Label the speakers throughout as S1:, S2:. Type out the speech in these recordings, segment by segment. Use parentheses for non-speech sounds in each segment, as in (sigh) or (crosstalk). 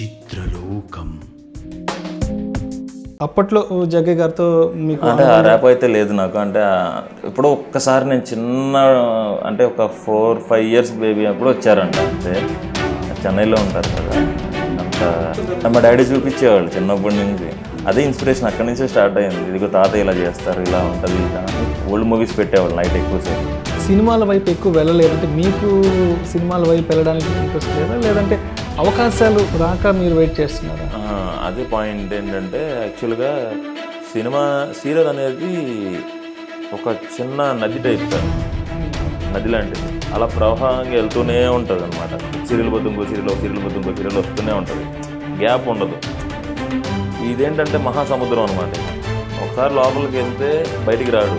S1: విచిత్రలోకం
S2: అప్పట్లో జగ్గయ్య గారితో మీకు అంటే ఆ ర్యాప్
S1: అయితే లేదు నాకు అంటే ఎప్పుడో ఒక్కసారి నేను చిన్న అంటే ఒక ఫోర్ ఫైవ్ ఇయర్స్ బేబీ అప్పుడు వచ్చారంట అంతే చెన్నైలో ఉంటారు కదా అంత మా డాడీ చూపించేవాళ్ళు చిన్నప్పటి నుంచి అదే ఇన్స్పిరేషన్ అక్కడి నుంచే స్టార్ట్ అయింది ఇదిగో తాత ఇలా చేస్తారు ఇలా ఉంటుంది ఓల్డ్ మూవీస్ పెట్టేవాళ్ళు నైట్ సేపు
S2: సినిమాల వైపు ఎక్కువ వెళ్ళలేదంటే మీకు సినిమాల వైపు వెళ్ళడానికి ఇంట్రెస్ట్ లేదా లేదంటే అవకాశాలు రాక మీరు వెయిట్ చేస్తున్నారు
S1: అదే పాయింట్ ఏంటంటే యాక్చువల్గా సినిమా సీరియల్ అనేది ఒక చిన్న నది టైప్ నది లాంటిది అలా ప్రవాహంగా వెళ్తూనే ఉంటుంది అనమాట సీరియల్ బతుంకో సీరియల్ సీరియల్ బతుంకో సీరియల్ వస్తూనే ఉంటుంది గ్యాప్ ఉండదు ఇదేంటంటే మహాసముద్రం అనమాట ఒకసారి లోపలికి వెళ్తే బయటికి రాడు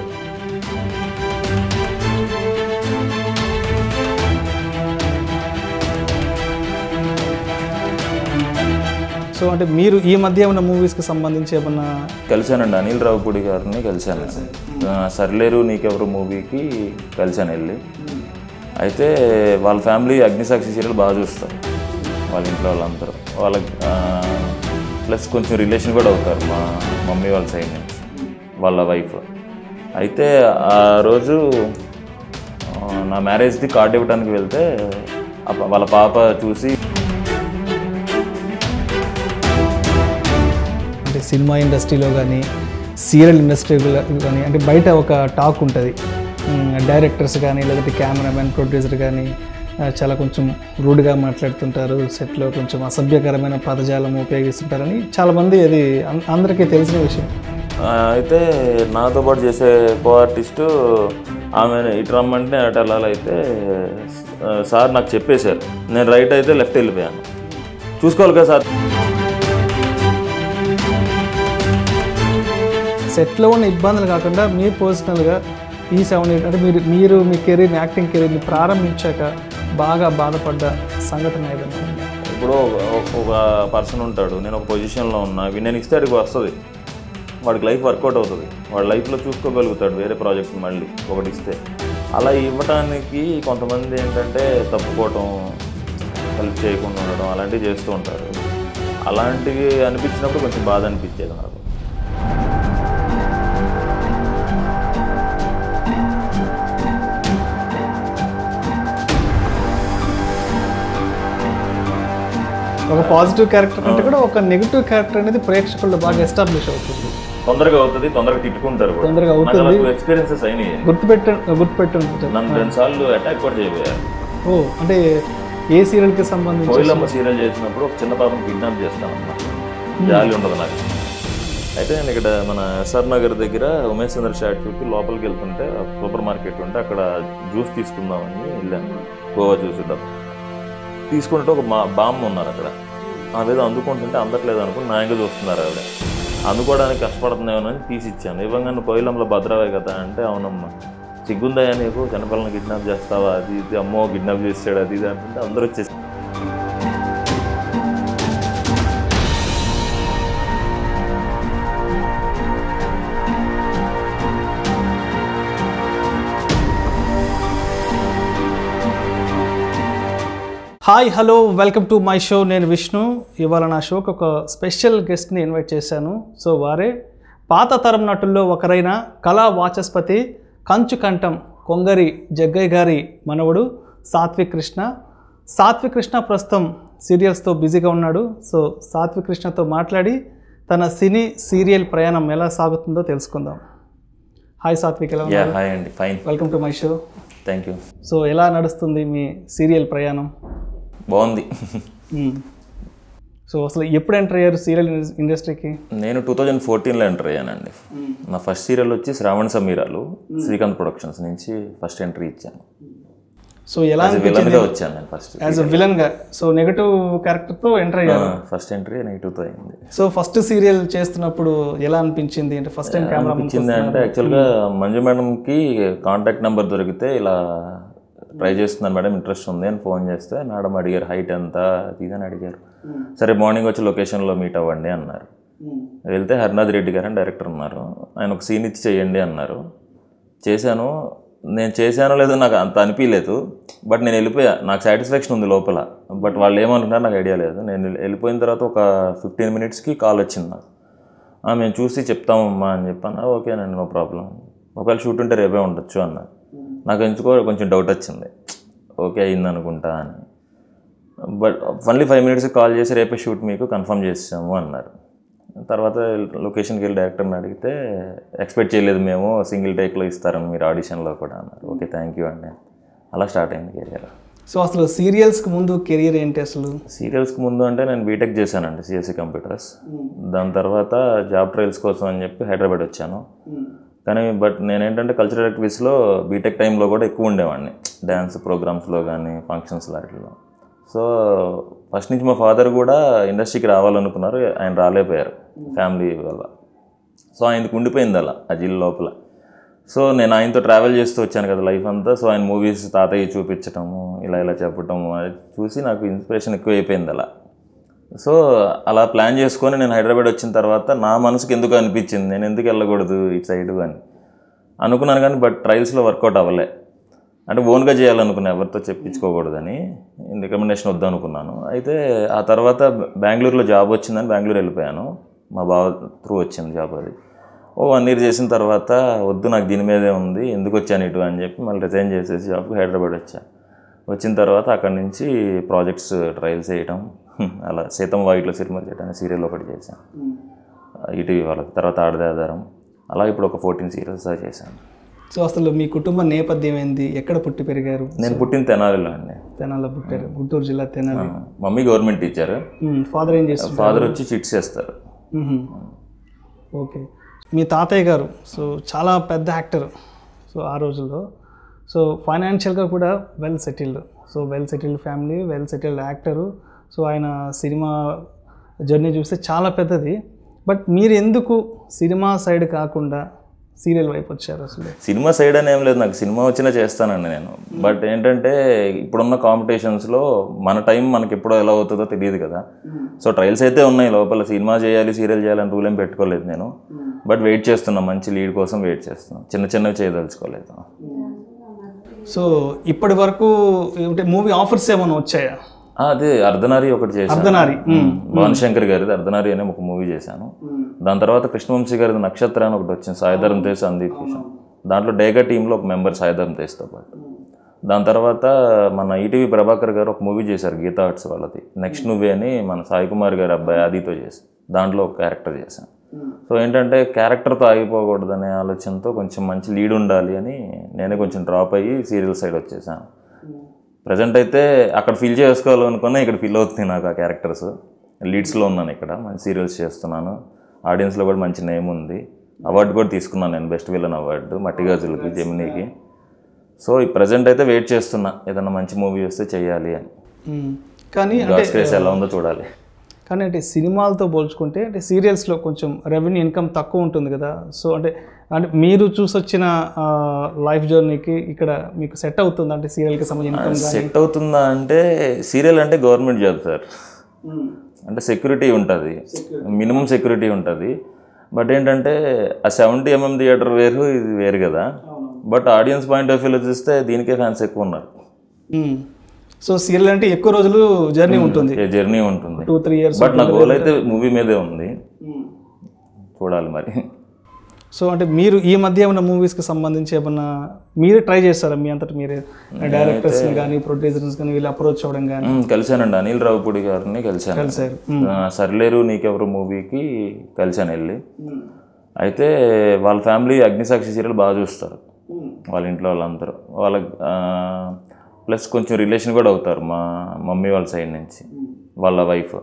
S2: సో అంటే మీరు ఈ మధ్య ఏమైనా మూవీస్కి సంబంధించి ఏమన్నా
S1: కలిశానండి అనిల్ రావుపూడి గారిని కలిశాను సర్లేరు నీకెవరు మూవీకి కలిశాను వెళ్ళి అయితే వాళ్ళ ఫ్యామిలీ అగ్నిసాక్షి సీరియల్ బాగా చూస్తారు వాళ్ళ ఇంట్లో వాళ్ళందరూ వాళ్ళకి ప్లస్ కొంచెం రిలేషన్ కూడా అవుతారు మా మమ్మీ వాళ్ళ సైడ్ నుంచి వాళ్ళ వైఫ్ అయితే ఆ రోజు నా మ్యారేజ్ది కార్డు ఇవ్వడానికి వెళ్తే వాళ్ళ పాప చూసి
S2: సినిమా ఇండస్ట్రీలో కానీ సీరియల్ ఇండస్ట్రీలో కానీ అంటే బయట ఒక టాక్ ఉంటుంది డైరెక్టర్స్ కానీ లేకపోతే కెమెరామెన్ ప్రొడ్యూసర్ కానీ చాలా కొంచెం రూడ్గా మాట్లాడుతుంటారు సెట్లో కొంచెం అసభ్యకరమైన పదజాలం ఉపయోగిస్తుంటారని చాలామంది అది అందరికీ తెలిసిన విషయం
S1: అయితే నాతో పాటు చేసే కో ఆర్టిస్టు ఆమె ఇటు రమ్మంటే అటు వెళ్ళాలైతే సార్ నాకు చెప్పేశారు నేను రైట్ అయితే లెఫ్ట్ వెళ్ళిపోయాను చూసుకోవాలి కదా సార్
S2: సెట్లో ఉన్న ఇబ్బందులు కాకుండా మీరు పర్సనల్గా ఈ సెవెన్ ఎయిట్ అంటే మీరు మీరు మీ కెరీర్ని యాక్టింగ్ కెరీర్ని ప్రారంభించాక బాగా బాధపడ్డ సంఘటన ఏదైనా
S1: ఇప్పుడు ఒక పర్సన్ ఉంటాడు నేను ఒక పొజిషన్లో ఉన్నా నేను ఇస్తే అడిగి వస్తుంది వాడికి లైఫ్ వర్కౌట్ అవుతుంది వాడి లైఫ్లో చూసుకోగలుగుతాడు వేరే ప్రాజెక్ట్ మళ్ళీ ఒకటి ఇస్తే అలా ఇవ్వటానికి కొంతమంది ఏంటంటే తప్పుకోవటం హెల్ప్ చేయకుండా ఉండడం అలాంటివి చేస్తూ ఉంటారు అలాంటివి అనిపించినప్పుడు కొంచెం బాధ అనిపించేది నాకు
S2: ఒక పాజిటివ్ క్యారెక్టర్ అంటే కూడా ఒక నెగిటివ్ క్యారెక్టర్ అనేది ప్రేక్షకుల్లో బాగా ఎస్టాబ్లిష్ అవుతుంది
S1: తొందరగా అవుతుంది తొందరగా తిట్టుకుంటారు తొందరగా అవుతుంది ఎక్స్పీరియన్సెస్ అయినాయి
S2: గుర్తుపెట్ట గుర్తుపెట్టాను నన్ను రెండు
S1: సార్లు అటాక్ కూడా చేయబోయారు
S2: ఓ అంటే ఏ సీరియల్ కి సంబంధించి కోయిలమ్మ
S1: సీరియల్ చేసినప్పుడు ఒక చిన్న పాపం కిడ్నాప్ చేస్తాను అన్నమాట hmm. జాలి ఉండదు నాకు అయితే నేను ఇక్కడ మన ఎస్ఆర్ నగర్ దగ్గర ఉమేష్ చంద్ర షాట్కి లోపలికి వెళ్తుంటే సూపర్ మార్కెట్ ఉంటే అక్కడ జ్యూస్ తీసుకుందామని వెళ్ళాను గోవా జ్యూస్ ఇద్దాం తీసుకున్నట్టు ఒక మా బామ్మ ఉన్నారు అక్కడ ఆమె మీద అందుకుంటుంటే అందట్లేదు అనుకుని నాయంగా చూస్తున్నారు ఆవిడ అందుకోవడానికి కష్టపడుతున్నామని తీసి ఇచ్చాను ఇవ్వగానే కోయిలంలో భద్రవే కదా అంటే అవునమ్మా సిగ్గుందా నీకు చిన్నపిల్లని కిడ్నాప్ చేస్తావా అది ఇది అమ్మో కిడ్నాప్ చేస్తాడు అది ఇది అంటుంటే అందరూ వచ్చేసి
S2: hi hello welcome to my show నేను విష్ణు ఇవాళ నా షోకి ఒక స్పెషల్ గెస్ట్ని ఇన్వైట్ చేశాను సో వారే పాత తరం నటుల్లో ఒకరైన కళా వాచస్పతి కంచుకంఠం కొంగరి జగ్గయ్య గారి మనవడు సాత్విక్ కృష్ణ సాత్విక్ కృష్ణ ప్రస్తుతం సీరియల్స్తో బిజీగా ఉన్నాడు సో సాత్విక్ కృష్ణతో మాట్లాడి తన సినీ సీరియల్ ప్రయాణం ఎలా సాగుతుందో తెలుసుకుందాం హాయ్ సాత్విక్ ఎలా హాయ్ అండి fine welcome to my show thank you so ఎలా నడుస్తుంది మీ సీరియల్ ప్రయాణం బాగుంది సో అసలు ఎప్పుడు ఎంటర్ అయ్యారు సీరియల్ ఇండస్ట్రీకి
S1: నేను టూ థౌజండ్ ఫోర్టీన్లో ఎంటర్ అయ్యానండి నా ఫస్ట్ సీరియల్ వచ్చి శ్రావణ సమీరాలు శ్రీకాంత్ ప్రొడక్షన్స్ నుంచి ఫస్ట్ ఎంట్రీ ఇచ్చాను
S2: సో ఎలా విలన్గా వచ్చాను
S1: నేను ఫస్ట్ యాజ్ అ
S2: విలన్గా సో నెగటివ్ క్యారెక్టర్తో ఎంటర్ అయ్యాను
S1: ఫస్ట్ ఎంట్రీ నెగిటివ్తో అయింది
S2: సో ఫస్ట్ సీరియల్ చేస్తున్నప్పుడు ఎలా అనిపించింది అంటే ఫస్ట్ టైం కెమెరా అనిపించింది అంటే యాక్చువల్గా
S1: మంజు మేడంకి కాంటాక్ట్ నెంబర్ దొరికితే ఇలా ట్రై చేస్తున్నాను మేడం ఇంట్రెస్ట్ ఉంది అని ఫోన్ చేస్తే మేడం అడిగారు హైట్ ఎంత ఇదని అడిగారు సరే మార్నింగ్ వచ్చి లొకేషన్లో మీట్ అవ్వండి అన్నారు వెళ్తే హరినాథ్ రెడ్డి గారు అని డైరెక్టర్ ఉన్నారు ఆయన ఒక సీన్ ఇచ్చి చేయండి అన్నారు చేశాను నేను చేశానో లేదో నాకు అంత అనిపించలేదు బట్ నేను వెళ్ళిపోయా నాకు సాటిస్ఫాక్షన్ ఉంది లోపల బట్ వాళ్ళు ఏమనుకున్నారు నాకు ఐడియా లేదు నేను వెళ్ళిపోయిన తర్వాత ఒక ఫిఫ్టీన్ మినిట్స్కి కాల్ వచ్చింది నాకు మేము చూసి చెప్తామమ్మా అని చెప్పాను ఓకేనండి నో ప్రాబ్లం ఒకవేళ షూట్ ఉంటే రేపే ఉండొచ్చు అన్నారు నాకు ఎంచుకో కొంచెం డౌట్ వచ్చింది ఓకే అయింది అనుకుంటా అని but only five minutes call చేసి రేపే షూట్ మీకు కన్ఫర్మ్ చేసాము అన్నారు తర్వాత లొకేషన్కి వెళ్ళి డైరెక్టర్ని అడిగితే ఎక్స్పెక్ట్ చేయలేదు మేము సింగిల్ టేక్లో ఇస్తారని మీరు ఆడిషన్లో కూడా అన్నారు ఓకే థ్యాంక్ యూ అండి అలా స్టార్ట్ అయింది కెరియర్
S2: సో అసలు సీరియల్స్కి ముందు కెరియర్ ఏంటి అసలు
S1: సీరియల్స్కి ముందు అంటే నేను బీటెక్ చేశానండి సిఎస్సి కంప్యూటర్స్ e hmm. దాని తర్వాత జాబ్ ట్రయల్స్ కోసం అని చెప్పి హైదరాబాద్ వచ్చాను hmm. కానీ బట్ నేనేంటంటే కల్చరల్ యాక్టివిటీస్లో బీటెక్ టైంలో కూడా ఎక్కువ ఉండేవాడిని డ్యాన్స్ ప్రోగ్రామ్స్లో కానీ ఫంక్షన్స్ లాంటిలో సో ఫస్ట్ నుంచి మా ఫాదర్ కూడా ఇండస్ట్రీకి రావాలనుకున్నారు ఆయన రాలేపోయారు ఫ్యామిలీ వల్ల సో ఆయనకు ఉండిపోయింది అలా ఆ జిల్ లోపల సో నేను ఆయనతో ట్రావెల్ చేస్తూ వచ్చాను కదా లైఫ్ అంతా సో ఆయన మూవీస్ తాతయ్య చూపించటము ఇలా ఇలా చెప్పటము చూసి నాకు ఇన్స్పిరేషన్ ఎక్కువ అయిపోయింది అలా సో అలా ప్లాన్ చేసుకొని నేను హైదరాబాద్ వచ్చిన తర్వాత నా మనసుకి ఎందుకు అనిపించింది నేను ఎందుకు వెళ్ళకూడదు ఇటు సైడు అని అనుకున్నాను కానీ బట్ ట్రయల్స్లో వర్కౌట్ అవ్వలే అంటే ఓన్గా చేయాలనుకున్నా ఎవరితో చెప్పించుకోకూడదని రికమెండేషన్ వద్దనుకున్నాను అయితే ఆ తర్వాత బెంగళూరులో జాబ్ వచ్చిందని బెంగళూరు వెళ్ళిపోయాను మా బావ త్రూ వచ్చింది జాబ్ అది ఓ వన్ ఇయర్ చేసిన తర్వాత వద్దు నాకు దీని మీదే ఉంది ఎందుకు వచ్చాను ఇటు అని చెప్పి మళ్ళీ రిజైన్ చేసేసి జాబ్కి హైదరాబాద్ వచ్చా వచ్చిన తర్వాత అక్కడి నుంచి ప్రాజెక్ట్స్ ట్రయల్స్ వేయటం అలా సీతమ్మ వాయిట్లో సిరిమల్ చెట్టు అనే సీరియల్ ఒకటి చేశాను ఈటీవీ వాళ్ళకి తర్వాత ఆడదేదారం అలా ఇప్పుడు ఒక ఫోర్టీన్ సీరియల్స్ చేశాను
S2: సో అసలు మీ కుటుంబ నేపథ్యం ఏంది ఎక్కడ పుట్టి పెరిగారు నేను
S1: పుట్టిన తెనాలిలో అండి
S2: తెనాలిలో పుట్టారు గుంటూరు జిల్లా Tenali
S1: mummy government teacher father ఏం చేస్తారు ఫాదర్ వచ్చి చిట్స్ చేస్తారు
S2: ఓకే మీ తాతయ్య గారు సో చాలా పెద్ద యాక్టర్ సో ఆ రోజుల్లో సో ఫైనాన్షియల్గా కూడా well settled so well settled family well settled actor so ఆయన సినిమా జర్నీ చూస్తే చాలా పెద్దది బట్ మీరు ఎందుకు సినిమా సైడ్ కాకుండా సీరియల్ వైపు వచ్చారు అసలు
S1: సినిమా సైడ్ అని ఏం లేదు నాకు సినిమా వచ్చినా చేస్తానండి నేను బట్ ఏంటంటే ఇప్పుడున్న కాంపిటీషన్స్లో మన టైం మనకి ఎప్పుడో ఎలా అవుతుందో తెలియదు కదా సో ట్రయల్స్ అయితే ఉన్నాయి లోపల సినిమా చేయాలి సీరియల్ చేయాలని రూల్ ఏం పెట్టుకోలేదు నేను బట్ వెయిట్ చేస్తున్నా మంచి లీడ్ కోసం వెయిట్ చేస్తున్నాను చిన్న చిన్నవి చేయదలుచుకోలేదు
S2: సో ఇప్పటి వరకు మూవీ ఆఫర్స్ ఏమైనా వచ్చాయా
S1: అది అర్ధనారి ఒకటి చేశాను అర్ధనారి భవన్ శంకర్ గారిది అర్ధనారి అనే ఒక మూవీ చేశాను దాని తర్వాత కృష్ణవంశీ గారిది నక్షత్ర అని ఒకటి వచ్చింది సాయిధరం తేజ్ సందీప్ కిషన్ దాంట్లో డేగా టీంలో ఒక మెంబర్ సాయిధరం తేజ్తో పాటు దాని తర్వాత మన ఈటీవీ ప్రభాకర్ గారు ఒక మూవీ చేశారు గీతా ఆర్ట్స్ వాళ్ళది నెక్స్ట్ నువ్వే అని మన సాయి కుమార్ గారి అబ్బాయి ఆదితో చేసి దాంట్లో ఒక క్యారెక్టర్ చేశాను సో ఏంటంటే క్యారెక్టర్తో ఆగిపోకూడదనే ఆలోచనతో కొంచెం మంచి లీడ్ ఉండాలి అని నేనే కొంచెం డ్రాప్ అయ్యి సీరియల్ సైడ్ వచ్చేసాను ప్రజెంట్ అయితే అక్కడ ఫిల్ చేసుకోవాలనుకున్న ఇక్కడ ఫిల్ అవుతుంది నాకు ఆ క్యారెక్టర్స్ లీడ్స్లో ఉన్నాను ఇక్కడ మంచి సీరియల్స్ చేస్తున్నాను ఆడియన్స్లో కూడా మంచి నేమ్ ఉంది అవార్డు కూడా తీసుకున్నాను నేను బెస్ట్ విలన్ అవార్డు మట్టిగాజులకి జమినీకి సో ఈ ప్రజెంట్ అయితే వెయిట్ చేస్తున్నా ఏదన్నా మంచి మూవీ వస్తే చేయాలి అని
S2: hmm. కానీ ఎలా uh, ఉందో చూడాలి కానీ అంటే సినిమాలతో పోల్చుకుంటే అంటే సీరియల్స్లో కొంచెం రెవెన్యూ ఇన్కమ్ తక్కువ ఉంటుంది కదా సో అంటే అంటే మీరు చూసొచ్చిన లైఫ్ జర్నీకి ఇక్కడ మీకు సెట్ అవుతుందా అంటే సీరియల్కి సంబంధించి సెట్
S1: అవుతుందా అంటే సీరియల్ అంటే గవర్నమెంట్ జాబ్ సార్ అంటే సెక్యూరిటీ ఉంటుంది మినిమం సెక్యూరిటీ ఉంటుంది బట్ ఏంటంటే ఆ సెవెంటీ ఎంఎం థియేటర్ వేరు ఇది వేరు కదా బట్ ఆడియన్స్ పాయింట్ ఆఫ్ వ్యూలో చూస్తే దీనికే ఫ్యాన్స్ ఎక్కువ ఉన్నారు సో
S2: సీరియల్ అంటే ఎక్కువ రోజులు
S1: జర్నీ ఉంటుంది జర్నీ ఉంటుంది టూ త్రీ ఇయర్స్ బట్ నా గోల్ అయితే మూవీ మీదే ఉంది చూడాలి మరి
S2: సో అంటే మీరు ఈ మధ్య ఏమైనా మూవీస్కి సంబంధించి ఏమన్నా మీరే ట్రై చేస్తారా మీ అంతటి మీరే డైరెక్టర్స్ కానీ ప్రొడ్యూసర్స్ కానీ వీళ్ళు అప్రోచ్ అవ్వడం కానీ
S1: కలిశానండి అనిల్ రావుపూడి గారిని కలిశాను కలిశారు సర్లేరు నీకెవరు మూవీకి కలిశాను వెళ్ళి అయితే వాళ్ళ ఫ్యామిలీ అగ్నిసాక్షి సీరియల్ బాగా చూస్తారు వాళ్ళ ఇంట్లో వాళ్ళందరూ వాళ్ళ ప్లస్ కొంచెం రిలేషన్ కూడా అవుతారు మా మమ్మీ వాళ్ళ సైడ్ నుంచి వాళ్ళ వైఫ్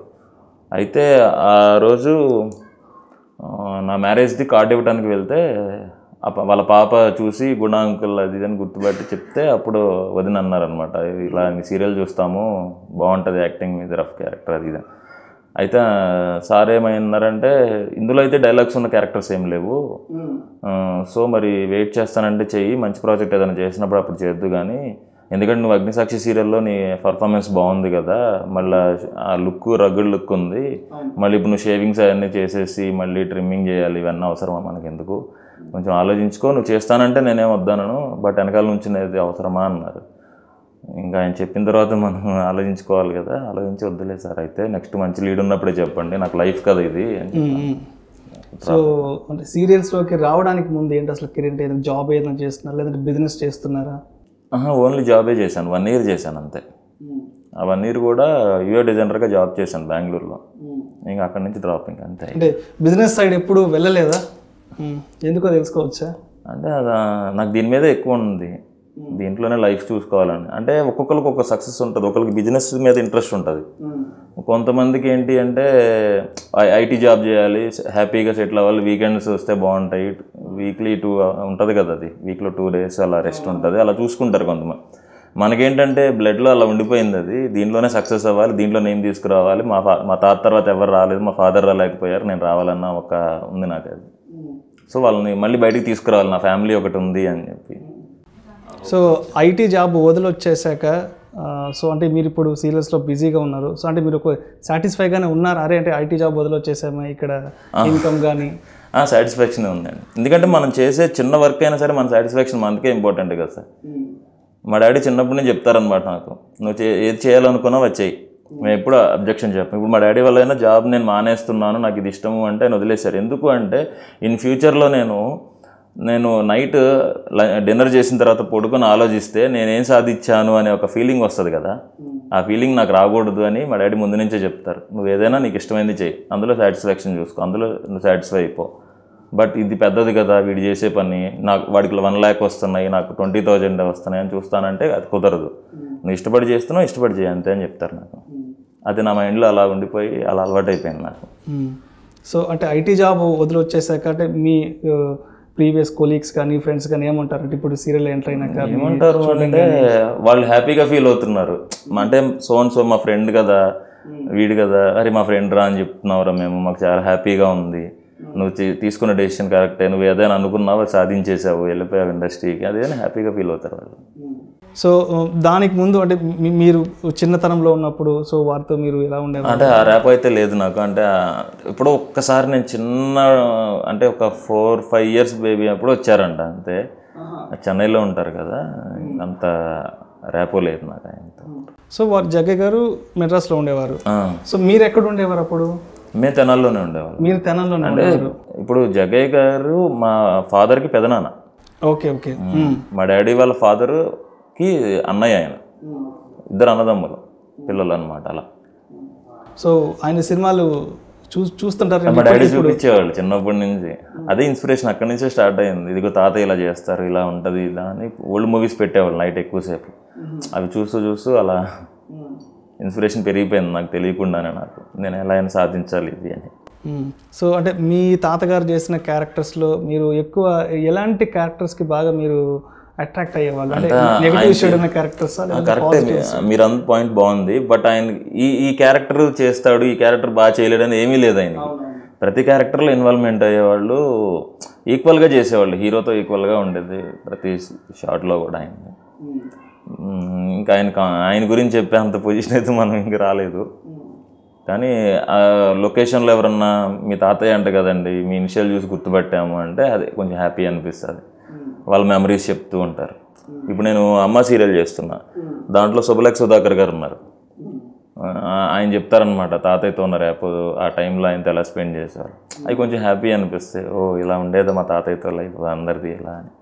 S1: అయితే ఆ రోజు నా మ్యారేజ్ది కార్డు ఇవ్వడానికి వెళ్తే వాళ్ళ పాప చూసి గుణాంకులు అది అని గుర్తుపెట్టి చెప్తే అప్పుడు వదిన అన్నారనమాట ఇలా సీరియల్ చూస్తాము బాగుంటుంది యాక్టింగ్ మీద రఫ్ క్యారెక్టర్ అది ఇది అయితే సార్ ఏమైనారంటే ఇందులో అయితే డైలాగ్స్ ఉన్న క్యారెక్టర్స్ ఏం లేవు సో మరి వెయిట్ చేస్తానంటే చెయ్యి మంచి ప్రాజెక్ట్ ఏదైనా చేసినప్పుడు అప్పుడు చేద్దు కానీ ఎందుకంటే నువ్వు అగ్నిసాక్షి సీరియల్లో నీ పర్ఫార్మెన్స్ బాగుంది కదా మళ్ళీ ఆ లుక్ రగుడ్ లుక్ ఉంది మళ్ళీ ఇప్పుడు నువ్వు షేవింగ్స్ అవన్నీ చేసేసి మళ్ళీ ట్రిమ్మింగ్ చేయాలి ఇవన్నీ అవసరమా మనకి ఎందుకు కొంచెం ఆలోచించుకో నువ్వు చేస్తానంటే నేనేం వద్దానను బట్ వెనకాల నుంచి అది అవసరమా అన్నారు ఇంకా ఆయన చెప్పిన తర్వాత మనం ఆలోచించుకోవాలి కదా ఆలోచించి వద్దులే సార్ అయితే నెక్స్ట్ మంచి లీడ్ ఉన్నప్పుడే చెప్పండి నాకు లైఫ్ కదా ఇది
S2: సో అంటే సీరియల్స్లోకి రావడానికి ముందు ఏంటి అసలు కెరీర్ ఏదైనా జాబ్ ఏదైనా చేస్తున్నారా లేదంటే బిజినెస్ చేస్తున్నారా
S1: ఓన్లీ జాబే చేశాను వన్ ఇయర్ చేశాను అంతే ఆ వన్ ఇయర్ కూడా యూఏ డిజైనర్గా జాబ్ చేశాను బెంగళూరులో ఇంకా అక్కడి నుంచి డ్రాపింగ్ అంతే
S2: అంటే బిజినెస్ సైడ్ ఎప్పుడు వెళ్ళలేదా ఎందుకో తెలుసుకోవచ్చా
S1: అంటే నాకు దీని మీద ఎక్కువ ఉంది దీంట్లోనే లైఫ్ చూసుకోవాలని అంటే ఒక్కొక్కరికి ఒక సక్సెస్ ఉంటుంది ఒకరికి బిజినెస్ మీద ఇంట్రెస్ట్ ఉంటుంది కొంతమందికి ఏంటి అంటే ఐటీ జాబ్ చేయాలి హ్యాపీగా సెటిల్ అవ్వాలి వీకెండ్స్ వస్తే బాగుంటాయి వీక్లీ టూ ఉంటుంది కదా అది వీక్లో టూ డేస్ అలా రెస్ట్ ఉంటుంది అలా చూసుకుంటారు కొంతమంది మనకేంటంటే బ్లడ్లో అలా ఉండిపోయింది అది దీంట్లోనే సక్సెస్ అవ్వాలి దీంట్లో నేను తీసుకురావాలి మా ఫా మా తాత తర్వాత ఎవరు రాలేదు మా ఫాదర్ రాలేకపోయారు నేను రావాలన్న ఒక ఉంది నాకు అది సో వాళ్ళని మళ్ళీ బయటికి తీసుకురావాలి నా ఫ్యామిలీ ఒకటి ఉంది అని చెప్పి
S2: సో ఐటీ జాబ్ వదిలొచ్చేసాక సో అంటే మీరు ఇప్పుడు సీరియల్స్లో బిజీగా ఉన్నారు సో అంటే మీరు ఒక సాటిస్ఫైగానే ఉన్నారు అరే అంటే ఐటీ జాబ్ వదిలొచ్చేసామా ఇక్కడ ఇన్కమ్ కానీ
S1: సాటిస్ఫాక్షన్ ఉందండి ఎందుకంటే మనం చేసే చిన్న వర్క్ అయినా సరే మన సాటిస్ఫాక్షన్ మనకే ఇంపార్టెంట్ కదా సార్ మా డాడీ చిన్నప్పుడు నేను చెప్తారనమాట నాకు నువ్వు ఏది చేయాలనుకున్నా వచ్చేయి మేము ఎప్పుడు అబ్జెక్షన్ చెప్పాం ఇప్పుడు మా డాడీ వల్ల జాబ్ నేను మానేస్తున్నాను నాకు ఇది ఇష్టము అంటే ఆయన వదిలేశారు ఎందుకు అంటే ఇన్ ఫ్యూచర్లో నేను నేను నైట్ డిన్నర్ చేసిన తర్వాత పడుకొని ఆలోచిస్తే నేనేం సాధించాను అనే ఒక ఫీలింగ్ వస్తుంది కదా ఆ ఫీలింగ్ నాకు రాకూడదు అని మా డాడీ ముందు నుంచే చెప్తారు నువ్వు ఏదైనా నీకు ఇష్టమైంది చేయి అందులో సాటిస్ఫాక్షన్ చూసుకో అందులో నువ్వు సాటిస్ఫై అయిపో బట్ ఇది పెద్దది కదా వీడు చేసే పని నాకు వాడికి వన్ ల్యాక్ వస్తున్నాయి నాకు ట్వంటీ థౌజండ్ వస్తున్నాయి అని చూస్తానంటే అది కుదరదు నువ్వు ఇష్టపడి చేస్తున్నావు ఇష్టపడి చేయి అంతే అని చెప్తారు నాకు అది నా మైండ్లో అలా ఉండిపోయి అలా అలవాటు అయిపోయింది నాకు
S2: సో అంటే ఐటీ జాబ్ వదిలి వచ్చేసాక అంటే మీ ప్రీవియస్ కొలీగ్స్ కానీ ఫ్రెండ్స్ కానీ అంటే ఇప్పుడు సీరియల్ ఎంటర్ అయినాక ఏమంటారు అంటే
S1: వాళ్ళు హ్యాపీగా ఫీల్ అవుతున్నారు అంటే సో అండ్ సో మా ఫ్రెండ్ కదా hmm. వీడు కదా అరే మా ఫ్రెండ్ రా అని చెప్తున్నావురా మేము మాకు చాలా హ్యాపీగా ఉంది hmm. నువ్వు తీసుకున్న డెసిషన్ కరెక్టే నువ్వు ఏదైనా అనుకున్నావు సాధించేసావు వెళ్ళిపోయావు ఇండస్ట్రీకి అదే హ్యాపీగా ఫీల్ అవుతారు వాళ్ళు
S2: hmm. సో దానికి ముందు అంటే మీరు చిన్నతనంలో ఉన్నప్పుడు సో వారితో మీరు ఎలా ఉండే అంటే ఆ ర్యాప్
S1: అయితే లేదు నాకు అంటే ఇప్పుడు ఒక్కసారి నేను చిన్న అంటే ఒక ఫోర్ ఫైవ్ ఇయర్స్ బేబీ అప్పుడు వచ్చారంట అంతే చెన్నైలో ఉంటారు కదా అంత ర్యాపో లేదు నాకు ఆయన
S2: సో వారు జగ్గయ్య గారు మెడ్రాస్లో ఉండేవారు సో మీరు ఎక్కడ ఉండేవారు అప్పుడు
S1: మేము తెనాల్లోనే ఉండేవారు
S2: మీరు తెనాల్లోనే అంటే
S1: ఇప్పుడు జగ్గయ్య గారు మా ఫాదర్కి పెదనాన్న ఓకే ఓకే మా డాడీ వాళ్ళ ఫాదరు కి అన్నయ్య ఆయన ఇద్దరు అన్నదమ్ములు పిల్లలు అనమాట అలా
S2: సో ఆయన సినిమాలు చూ చూస్తుంటారు మా డాడీ చూపించేవాళ్ళు
S1: చిన్నప్పటి నుంచి అదే ఇన్స్పిరేషన్ అక్కడి నుంచే స్టార్ట్ అయింది ఇదిగో తాత ఇలా చేస్తారు ఇలా ఉంటుంది ఇలా అని ఓల్డ్ మూవీస్ పెట్టేవాళ్ళు నైట్ ఎక్కువసేపు అవి చూస్తూ చూస్తూ అలా ఇన్స్పిరేషన్ పెరిగిపోయింది నాకు తెలియకుండానే నాకు నేను ఎలా అయినా సాధించాలి ఇది అని
S2: సో అంటే మీ తాతగారు చేసిన క్యారెక్టర్స్లో మీరు ఎక్కువ ఎలాంటి క్యారెక్టర్స్కి బాగా మీరు అట్రాక్ట్ అయ్యేవాళ్ళు
S1: మీరు అంత పాయింట్ బాగుంది బట్ ఆయన ఈ ఈ క్యారెక్టర్ చేస్తాడు ఈ క్యారెక్టర్ బాగా చేయలేడు అని ఏమీ లేదు ఆయన ప్రతి క్యారెక్టర్లో ఇన్వాల్వ్మెంట్ అయ్యేవాళ్ళు ఈక్వల్గా చేసేవాళ్ళు హీరోతో ఈక్వల్గా ఉండేది ప్రతి షార్ట్లో కూడా ఆయన ఇంకా ఆయన ఆయన గురించి చెప్పే అంత పొజిషన్ అయితే మనం ఇంకా రాలేదు కానీ లొకేషన్లో ఎవరన్నా మీ తాతయ్య అంట కదండి మీ ఇనిషియల్ చూసి గుర్తుపట్టాము అంటే అది కొంచెం హ్యాపీ అనిపిస్తుంది వాళ్ళ మెమరీస్ చెప్తూ ఉంటారు ఇప్పుడు నేను అమ్మ సీరియల్ చేస్తున్నా దాంట్లో సుబలక్ సుధాకర్ గారు ఉన్నారు ఆయన చెప్తారనమాట తాతయ్యతో ఉన్న రేపు ఆ టైంలో ఆయనతో ఎలా స్పెండ్ చేశారు అవి కొంచెం హ్యాపీ అనిపిస్తాయి ఓ ఇలా ఉండేది మా తాతయ్యతో లైఫ్ అందరిది ఇలా అని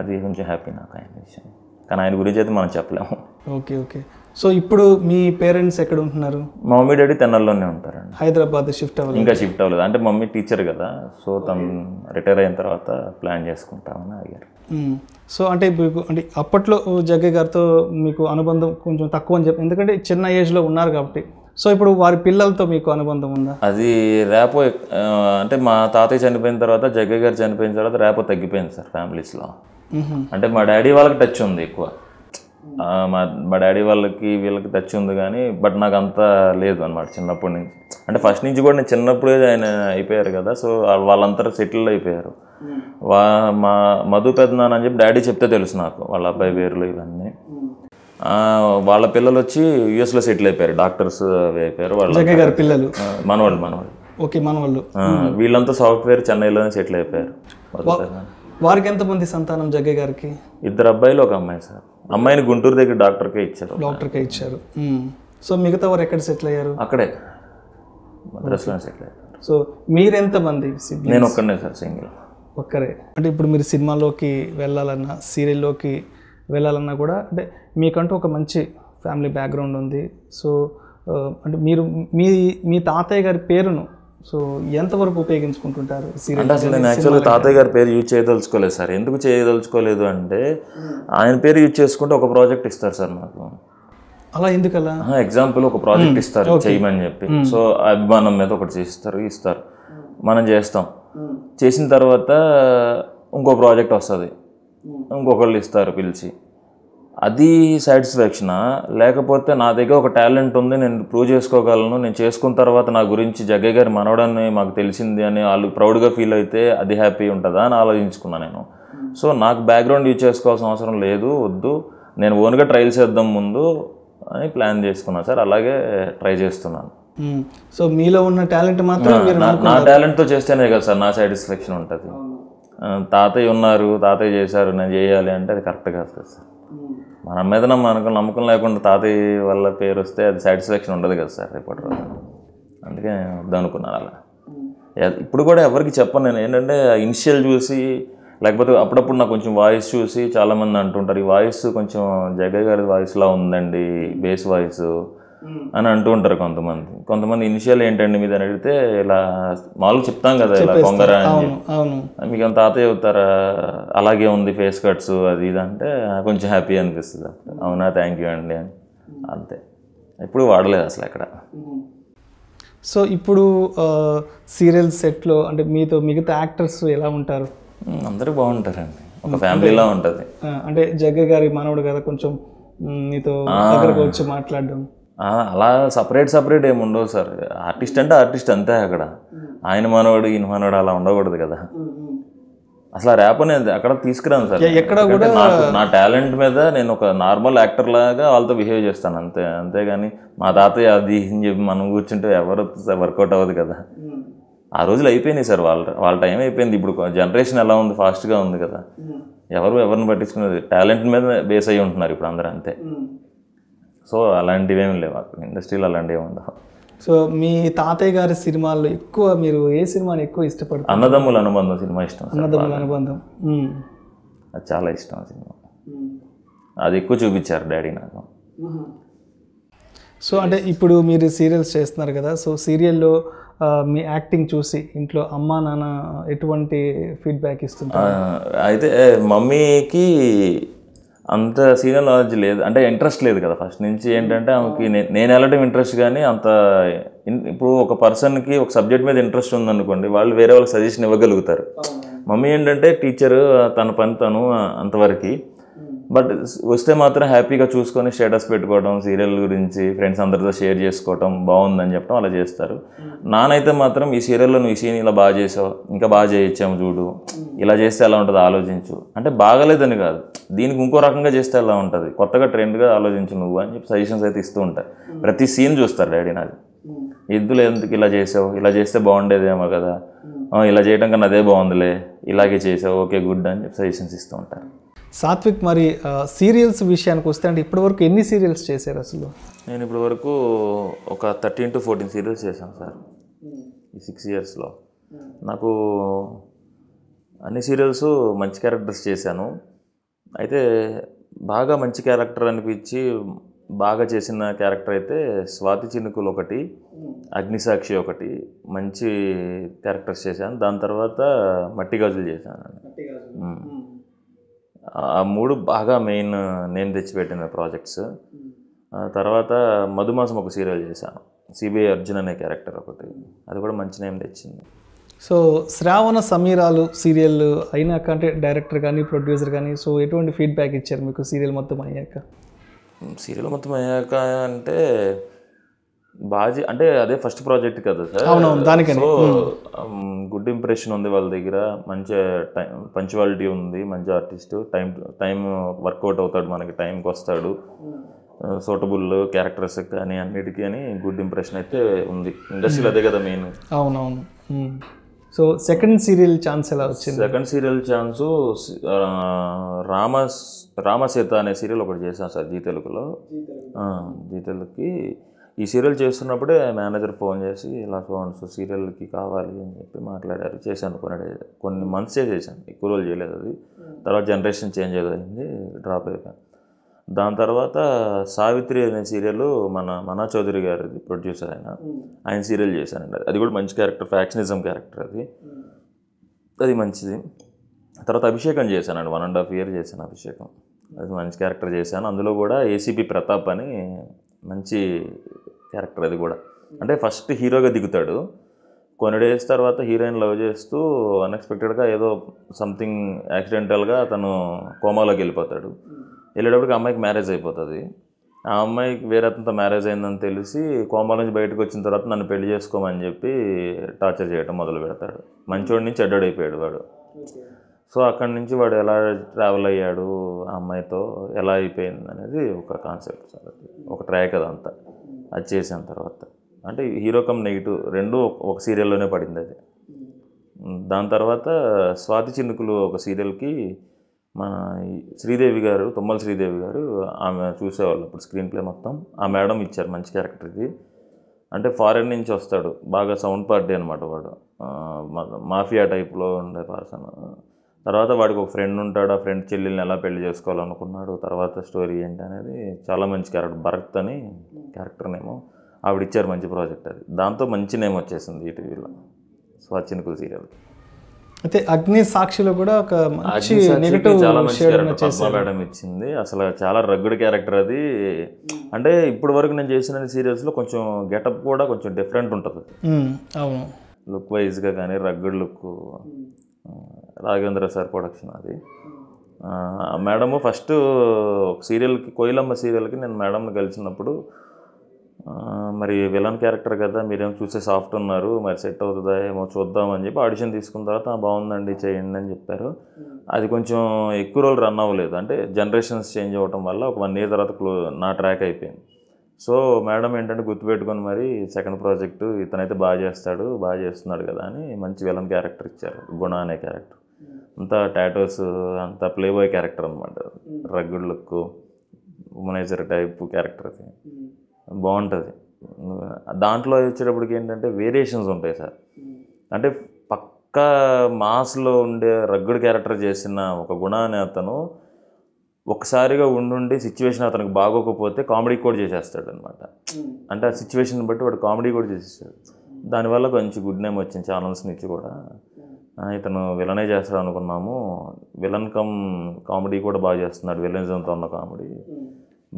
S1: అది కొంచెం హ్యాపీ నాకు ఆయన విషయం కానీ ఆయన గురించి అయితే మనం చెప్పలేము
S2: ఓకే ఓకే సో ఇప్పుడు మీ పేరెంట్స్ ఎక్కడ ఉంటున్నారు
S1: మా మమ్మీ డాడీ తెనాల్లోనే ఉంటారండి
S2: హైదరాబాద్ షిఫ్ట్ అవ్వాలి ఇంకా
S1: షిఫ్ట్ అవ్వలేదు అంటే మమ్మీ టీచర్ కదా సో తను రిటైర్ అయిన తర్వాత ప్లాన్ చేసుకుంటామని అడిగారు
S2: సో అంటే మీకు అంటే అప్పట్లో జగ్గయ్య గారితో మీకు అనుబంధం కొంచెం తక్కువ అని చెప్పి ఎందుకంటే చిన్న ఏజ్లో ఉన్నారు కాబట్టి సో ఇప్పుడు వారి పిల్లలతో మీకు అనుబంధం ఉందా
S1: అది రేపో అంటే మా తాతయ్య చనిపోయిన తర్వాత జగ్గయ్య గారు చనిపోయిన తర్వాత రేపో తగ్గిపోయింది సార్ ఫ్యామిలీస్లో అంటే మా డాడీ వాళ్ళకి టచ్ ఉంది ఎక్కువ మా మా డాడీ వాళ్ళకి వీళ్ళకి టచ్ ఉంది కానీ బట్ నాకు అంత లేదు అనమాట చిన్నప్పటి నుంచి అంటే ఫస్ట్ నుంచి కూడా నేను చిన్నప్పుడే ఆయన అయిపోయారు కదా సో వాళ్ళంతా సెటిల్ అయిపోయారు వా మా మధు పెద్దనాన్న అని చెప్పి డాడీ చెప్తే తెలుసు నాకు వాళ్ళ అబ్బాయి పేర్లు ఇవన్నీ వాళ్ళ పిల్లలు వచ్చి యుఎస్లో సెటిల్ అయిపోయారు డాక్టర్స్ అవి అయిపోయారు వాళ్ళ పిల్లలు మనవాళ్ళు మనవాళ్ళు ఓకే మనవాళ్ళు వీళ్ళంతా సాఫ్ట్వేర్ చెన్నైలోనే సెటిల్ అయిపోయారు
S2: వారికి ఎంతమంది సంతానం జగ్గయ్య గారికి
S1: ఇద్దరు అబ్బాయిలు ఒక అమ్మాయి సార్ అమ్మాయిని గుంటూరు దగ్గర డాక్టర్కే ఇచ్చారు
S2: డాక్టర్కే ఇచ్చారు సో మిగతా వారు ఎక్కడ సెటిల్ అయ్యారు
S1: అక్కడే మద్రాసులో సెటిల్ అయ్యారు
S2: సో మీరెంతమంది నేను ఒక్కడనే సార్ సింగిల్ ఒక్కరే అంటే ఇప్పుడు మీరు సినిమాలోకి వెళ్ళాలన్నా సీరియల్లోకి వెళ్ళాలన్నా కూడా అంటే మీకంటూ ఒక మంచి ఫ్యామిలీ బ్యాక్గ్రౌండ్ ఉంది సో అంటే మీరు మీ మీ తాతయ్య గారి పేరును సో ఎంతవరకు ఉపయోగించుకుంటుంటారు అంటే అసలు నేను యాక్చువల్గా తాతయ్య గారి
S1: పేరు యూజ్ చేయదలుచుకోలేదు సార్ ఎందుకు చేయదలుచుకోలేదు అంటే ఆయన పేరు యూజ్ చేసుకుంటే ఒక ప్రాజెక్ట్ ఇస్తారు సార్ నాకు
S2: అలా ఎందుకలా ఎగ్జాంపుల్ ఒక ప్రాజెక్ట్ ఇస్తారు చేయమని చెప్పి సో
S1: అభిమానం మీద ఒకటి చేస్తారు ఇస్తారు మనం చేస్తాం చేసిన తర్వాత ఇంకో ప్రాజెక్ట్ వస్తుంది ఇంకొకళ్ళు ఇస్తారు పిలిచి అది సాటిస్ఫాక్షనా లేకపోతే నా దగ్గర ఒక టాలెంట్ ఉంది నేను ప్రూవ్ చేసుకోగలను నేను చేసుకున్న తర్వాత నా గురించి జగ్గయ్య గారి మనవడని మాకు తెలిసింది అని వాళ్ళు ప్రౌడ్గా ఫీల్ అయితే అది హ్యాపీ ఉంటుందా అని ఆలోచించుకున్నాను నేను సో hmm. నాకు బ్యాక్గ్రౌండ్ యూజ్ చేసుకోవాల్సిన అవసరం లేదు వద్దు నేను ఓన్గా ట్రైల్ చేద్దాం ముందు అని ప్లాన్ చేసుకున్నాను సార్ అలాగే ట్రై చేస్తున్నాను
S2: సో hmm. మీలో ఉన్న టాలెంట్ మాత్రం నా
S1: టాలెంట్తో చేస్తేనే కదా సార్ నా సాటిస్ఫాక్షన్ ఉంటుంది తాతయ్య ఉన్నారు తాతయ్య చేశారు నేను చేయాలి అంటే అది కరెక్ట్ కాదు కదా సార్ మన మీద మనకు నమ్మకం లేకుండా తాతయ్య వల్ల పేరు వస్తే అది సాటిస్ఫాక్షన్ ఉండదు కదా సార్ రేపటి రోజు అందుకే వద్దనుకున్నాను అలా ఇప్పుడు కూడా ఎవరికి చెప్పను నేను ఏంటంటే ఇనిషియల్ చూసి లేకపోతే అప్పుడప్పుడు నాకు కొంచెం వాయిస్ చూసి చాలామంది అంటుంటారు ఈ వాయిస్ కొంచెం జగ్గయ్య గారి వాయిస్లా ఉందండి బేస్ వాయిస్ Hmm. అని అంటూ ఉంటారు కొంతమంది కొంతమంది ఇనిషియల్ ఏంటండి మీద అడిగితే ఇలా మామూలుగా చెప్తాం కదా ఇలా కొంగర అని మీకు అంత తాతయ్య అవుతారా అలాగే ఉంది ఫేస్ కట్స్ అది ఇది అంటే కొంచెం హ్యాపీ అనిపిస్తుంది అవునా థ్యాంక్ యూ అండి అని hmm. అంతే ఎప్పుడు వాడలేదు అసలు అక్కడ
S2: సో hmm. ఇప్పుడు సీరియల్ సెట్లో అంటే మీతో మిగతా యాక్టర్స్ ఎలా ఉంటారు అందరూ బాగుంటారండి ఒక ఫ్యామిలీలా ఉంటుంది అంటే జగ్గ గారి మానవుడు కదా కొంచెం నీతో దగ్గరకు వచ్చి మాట్లాడడం
S1: అలా సపరేట్ సపరేట్ ఏమి ఉండవు సార్ ఆర్టిస్ట్ అంటే ఆర్టిస్ట్ అంతే అక్కడ ఆయన మనవాడు ఈయన మనవాడు అలా ఉండకూడదు కదా అసలు ర్యాప్ అనేది అక్కడ తీసుకురాను సార్ ఎక్కడ కూడా నా టాలెంట్ మీద నేను ఒక నార్మల్ యాక్టర్ లాగా వాళ్ళతో బిహేవ్ చేస్తాను అంతే అంతేగాని మా తాతయ్య అది అని చెప్పి మనం కూర్చుంటే ఎవరు వర్కౌట్ అవ్వదు కదా ఆ రోజులు అయిపోయినాయి సార్ వాళ్ళ వాళ్ళ టైం అయిపోయింది ఇప్పుడు జనరేషన్ ఎలా ఉంది ఫాస్ట్గా ఉంది కదా ఎవరు ఎవరిని పట్టించుకునేది టాలెంట్ మీద బేస్ అయ్యి ఉంటున్నారు ఇప్పుడు అందరూ అంతే సో అలాంటివి ఏమి లేవు ఇండస్ట్రీలో అలాంటివి ఉండవు
S2: సో మీ తాతయ్య గారి సినిమాల్లో ఎక్కువ మీరు ఏ సినిమాని ఎక్కువ ఇష్టపడతారు అన్నదమ్ముల
S1: అనుబంధం సినిమా ఇష్టం అన్నదమ్ముల అనుబంధం అది చాలా ఇష్టం సినిమా అది ఎక్కువ చూపించారు డాడీ నాకు
S2: సో అంటే ఇప్పుడు మీరు సీరియల్స్ చేస్తున్నారు కదా సో సీరియల్లో మీ యాక్టింగ్ చూసి ఇంట్లో అమ్మ నాన్న ఎటువంటి ఫీడ్బ్యాక్ ఇస్తుంది
S1: అయితే మమ్మీకి అంత సీనియర్ నాలెడ్జ్ లేదు అంటే ఇంట్రెస్ట్ లేదు కదా ఫస్ట్ నుంచి ఏంటంటే ఆమెకి నేను వెళ్ళడం ఇంట్రెస్ట్ కానీ అంత ఇప్పుడు ఒక పర్సన్కి ఒక సబ్జెక్ట్ మీద ఇంట్రెస్ట్ ఉందనుకోండి వాళ్ళు వేరే వాళ్ళకి సజెషన్ ఇవ్వగలుగుతారు మమ్మీ ఏంటంటే టీచరు తన పని తను అంతవరకు బట్ వస్తే మాత్రం హ్యాపీగా చూసుకొని స్టేటస్ పెట్టుకోవడం సీరియల్ గురించి ఫ్రెండ్స్ అందరితో షేర్ చేసుకోవటం బాగుందని చెప్పడం అలా చేస్తారు hmm. నానైతే మాత్రం ఈ సీరియల్లో నువ్వు ఈ సీన్ ఇలా బాగా చేసావు ఇంకా బాగా చేయించాము చూడు hmm. ఇలా చేస్తే ఎలా ఉంటుంది ఆలోచించు అంటే బాగలేదని కాదు దీనికి ఇంకో రకంగా చేస్తే ఎలా ఉంటుంది కొత్తగా ట్రెండ్గా ఆలోచించు నువ్వు అని చెప్పి సజెషన్స్ అయితే ఇస్తూ ఉంటాయి hmm. ప్రతి సీన్ చూస్తారు డాడీ నాది ఎద్దులు ఎందుకు ఇలా చేసావు ఇలా చేస్తే బాగుండేదేమో కదా ఇలా చేయడం కన్నా అదే బాగుందిలే ఇలాగే చేసావు ఓకే గుడ్ అని చెప్పి సజెషన్స్ ఇస్తూ ఉంటారు
S2: సాత్విక్ మరి సీరియల్స్ విషయానికి వస్తే అంటే ఇప్పటివరకు ఎన్ని సీరియల్స్ చేశారు అసలు
S1: నేను ఇప్పటివరకు ఒక థర్టీన్ టు ఫోర్టీన్ సీరియల్స్ చేశాను సార్ ఈ సిక్స్ ఇయర్స్లో నాకు అన్ని సీరియల్స్ మంచి క్యారెక్టర్స్ చేశాను అయితే బాగా మంచి క్యారెక్టర్ అనిపించి బాగా చేసిన క్యారెక్టర్ అయితే స్వాతి చినుకులు ఒకటి అగ్నిసాక్షి ఒకటి మంచి క్యారెక్టర్స్ చేశాను దాని తర్వాత మట్టి గాజులు చేశాను ఆ మూడు బాగా మెయిన్ నేను తెచ్చిపెట్టిన ప్రాజెక్ట్స్ తర్వాత మధుమాసం ఒక సీరియల్ చేశాను సిబిఐ అర్జున్ అనే క్యారెక్టర్ ఒకటి అది కూడా మంచి నేమ్ తెచ్చింది
S2: సో శ్రావణ సమీరాలు సీరియల్ అయినాక అంటే డైరెక్టర్ కానీ ప్రొడ్యూసర్ కానీ సో ఎటువంటి ఫీడ్బ్యాక్ ఇచ్చారు మీకు సీరియల్ మొత్తం అయ్యాక సీరియల్ మొత్తం
S1: అయ్యాక అంటే బాజీ అంటే అదే ఫస్ట్ ప్రాజెక్ట్ కదా సార్ అవునవును గుడ్ ఇంప్రెషన్ um, ఉంది వాళ్ళ దగ్గర మంచి టైం పంచువాలిటీ ఉంది మంచి ఆర్టిస్ట్ టైం టైం వర్కౌట్ అవుతాడు మనకి టైంకి వస్తాడు సూటబుల్ క్యారెక్టర్స్ uh, కానీ అన్నిటికీ అని గుడ్ ఇంప్రెషన్ అయితే ఉంది ఇండస్ట్రీలో అదే కదా మెయిన్
S2: అవునవును సో సెకండ్ సీరియల్ ఛాన్స్ ఎలా వచ్చింది
S1: second serial chance Rama Ramaseetha అనే సీరియల్ ఒకటి చేశాను సార్ జీ తెలుగులో జీ తెలుగుకి ఈ సీరియల్ చేస్తున్నప్పుడే మేనేజర్ ఫోన్ చేసి ఇలా ఫోన్ సో సీరియల్కి కావాలి అని చెప్పి మాట్లాడారు చేశాను కొన్ని కొన్ని మంత్సే చేశాను ఎక్కువ రోజులు చేయలేదు అది hmm. తర్వాత జనరేషన్ చేంజ్ అయింది డ్రాప్ అయిపోయాను దాని తర్వాత సావిత్రి అనే సీరియల్ మన మనా చౌదరి గారిది ప్రొడ్యూసర్ ఆయన hmm. ఆయన సీరియల్ చేశానండి అది కూడా మంచి క్యారెక్టర్ ఫ్యాక్షనిజం క్యారెక్టర్ అది hmm. అది మంచిది తర్వాత అభిషేకం చేశానండి వన్ అండ్ హాఫ్ ఇయర్ చేశాను అభిషేకం అది మంచి క్యారెక్టర్ చేశాను అందులో కూడా ఏసీపీ ప్రతాప్ అని మంచి క్యారెక్టర్ అది కూడా అంటే ఫస్ట్ హీరోగా దిగుతాడు కొన్ని డేస్ తర్వాత హీరోయిన్ లవ్ చేస్తూ అన్ఎక్స్పెక్టెడ్గా ఏదో సంథింగ్ యాక్సిడెంటల్గా తను కోమాలోకి వెళ్ళిపోతాడు వెళ్ళేటప్పటికి అమ్మాయికి మ్యారేజ్ అయిపోతుంది ఆ అమ్మాయికి వేరే అతనితో మ్యారేజ్ అయిందని తెలిసి కోమా నుంచి బయటకు వచ్చిన తర్వాత నన్ను పెళ్లి చేసుకోమని చెప్పి టార్చర్ చేయడం మొదలు పెడతాడు మంచోడి నుంచి అడ్డాడైపోయాడు వాడు సో అక్కడి నుంచి వాడు ఎలా ట్రావెల్ అయ్యాడు ఆ అమ్మాయితో ఎలా అయిపోయింది అనేది ఒక కాన్సెప్ట్ సార్ అది ఒక ట్రాక్ అదంతా అది చేసిన తర్వాత అంటే హీరో కమ్ నెగిటివ్ రెండు ఒక సీరియల్లోనే పడింది అది hmm. దాని తర్వాత స్వాతి చినుకులు ఒక సీరియల్కి మన శ్రీదేవి గారు తుమ్మల శ్రీదేవి గారు ఆమె చూసేవాళ్ళు అప్పుడు స్క్రీన్ ప్లే మొత్తం ఆ మేడం ఇచ్చారు మంచి క్యారెక్టర్కి అంటే ఫారెన్ నుంచి వస్తాడు బాగా సౌండ్ పార్టీ అనమాట వాడు మాఫియా టైప్లో ఉండే పర్సన్ తర్వాత వాడికి ఒక ఫ్రెండ్ ఉంటాడు ఆ ఫ్రెండ్ చెల్లెల్ని ఎలా పెళ్లి చేసుకోవాలనుకున్నాడు తర్వాత స్టోరీ ఏంటి అనేది చాలా మంచి క్యారెక్టర్ భరత్ అని క్యారెక్టర్ నేమో ఆవిడ ఇచ్చారు మంచి ప్రాజెక్ట్ అది దాంతో మంచి నేమ్ వచ్చేసింది ఈటీవీలో స్వచ్ఛనికుల సీరియల్
S2: అయితే అగ్ని సాక్షిలో కూడా ఒక మంచి నెగటివ్ చాలా మంచి క్యారెక్టర్ మేడం
S1: ఇచ్చింది అసలు చాలా రగ్గుడు క్యారెక్టర్ అది అంటే ఇప్పటి వరకు నేను చేసిన సీరియల్స్లో కొంచెం గెటప్ కూడా కొంచెం డిఫరెంట్ ఉంటుంది అవును లుక్ వైజ్గా కానీ rugged look Raghavendra sir production అది మేడము ఫస్ట్ ఒక సీరియల్కి కోయిలమ్మ సీరియల్కి నేను మేడంని కలిసినప్పుడు మరి విలన్ క్యారెక్టర్ కదా మీరేం చూసే సాఫ్ట్ ఉన్నారు మరి సెట్ అవుతుందా ఏమో చూద్దాం అని చెప్పి ఆడిషన్ తీసుకున్న తర్వాత బాగుందండి చేయండి అని చెప్పారు అది కొంచెం ఎక్కువ రోజులు రన్ అవ్వలేదు అంటే జనరేషన్స్ చేంజ్ అవ్వటం వల్ల ఒక వన్ ఇయర్ తర్వాత క్లో నా ట్రాక్ అయిపోయింది సో మేడం ఏంటంటే గుర్తుపెట్టుకొని మరి సెకండ్ ప్రాజెక్టు ఇతనైతే బాగా చేస్తాడు బాగా చేస్తున్నాడు కదా అని మంచి విలన్ క్యారెక్టర్ ఇచ్చారు గుణ అనే క్యారెక్టర్ అంతా టాటోస్ అంత ప్లే బాయ్ క్యారెక్టర్ అనమాట rugged look womaniser type character అది hmm. బాగుంటుంది దాంట్లో వచ్చేటప్పటికి ఏంటంటే వేరియేషన్స్ ఉంటాయి సార్ hmm. అంటే పక్కా మాస్లో ఉండే రగ్గుడు క్యారెక్టర్ చేసిన ఒక గుణాన్ని అతను ఒకసారిగా ఉండుండి సిచ్యువేషన్ అతనికి బాగోకపోతే కామెడీ కూడా చేసేస్తాడు అనమాట hmm. అంటే ఆ సిచ్యువేషన్ బట్టి వాడు కామెడీ కూడా చేసేస్తాడు దానివల్ల కొంచెం గుడ్ నేమ్ వచ్చింది ఛానల్స్ నుంచి కూడా ఇతను విలనే చేస్తాడు అనుకున్నాము విలన్ కమ్ కామెడీ కూడా బాగా చేస్తున్నాడు విలనిజంతో ఉన్న కామెడీ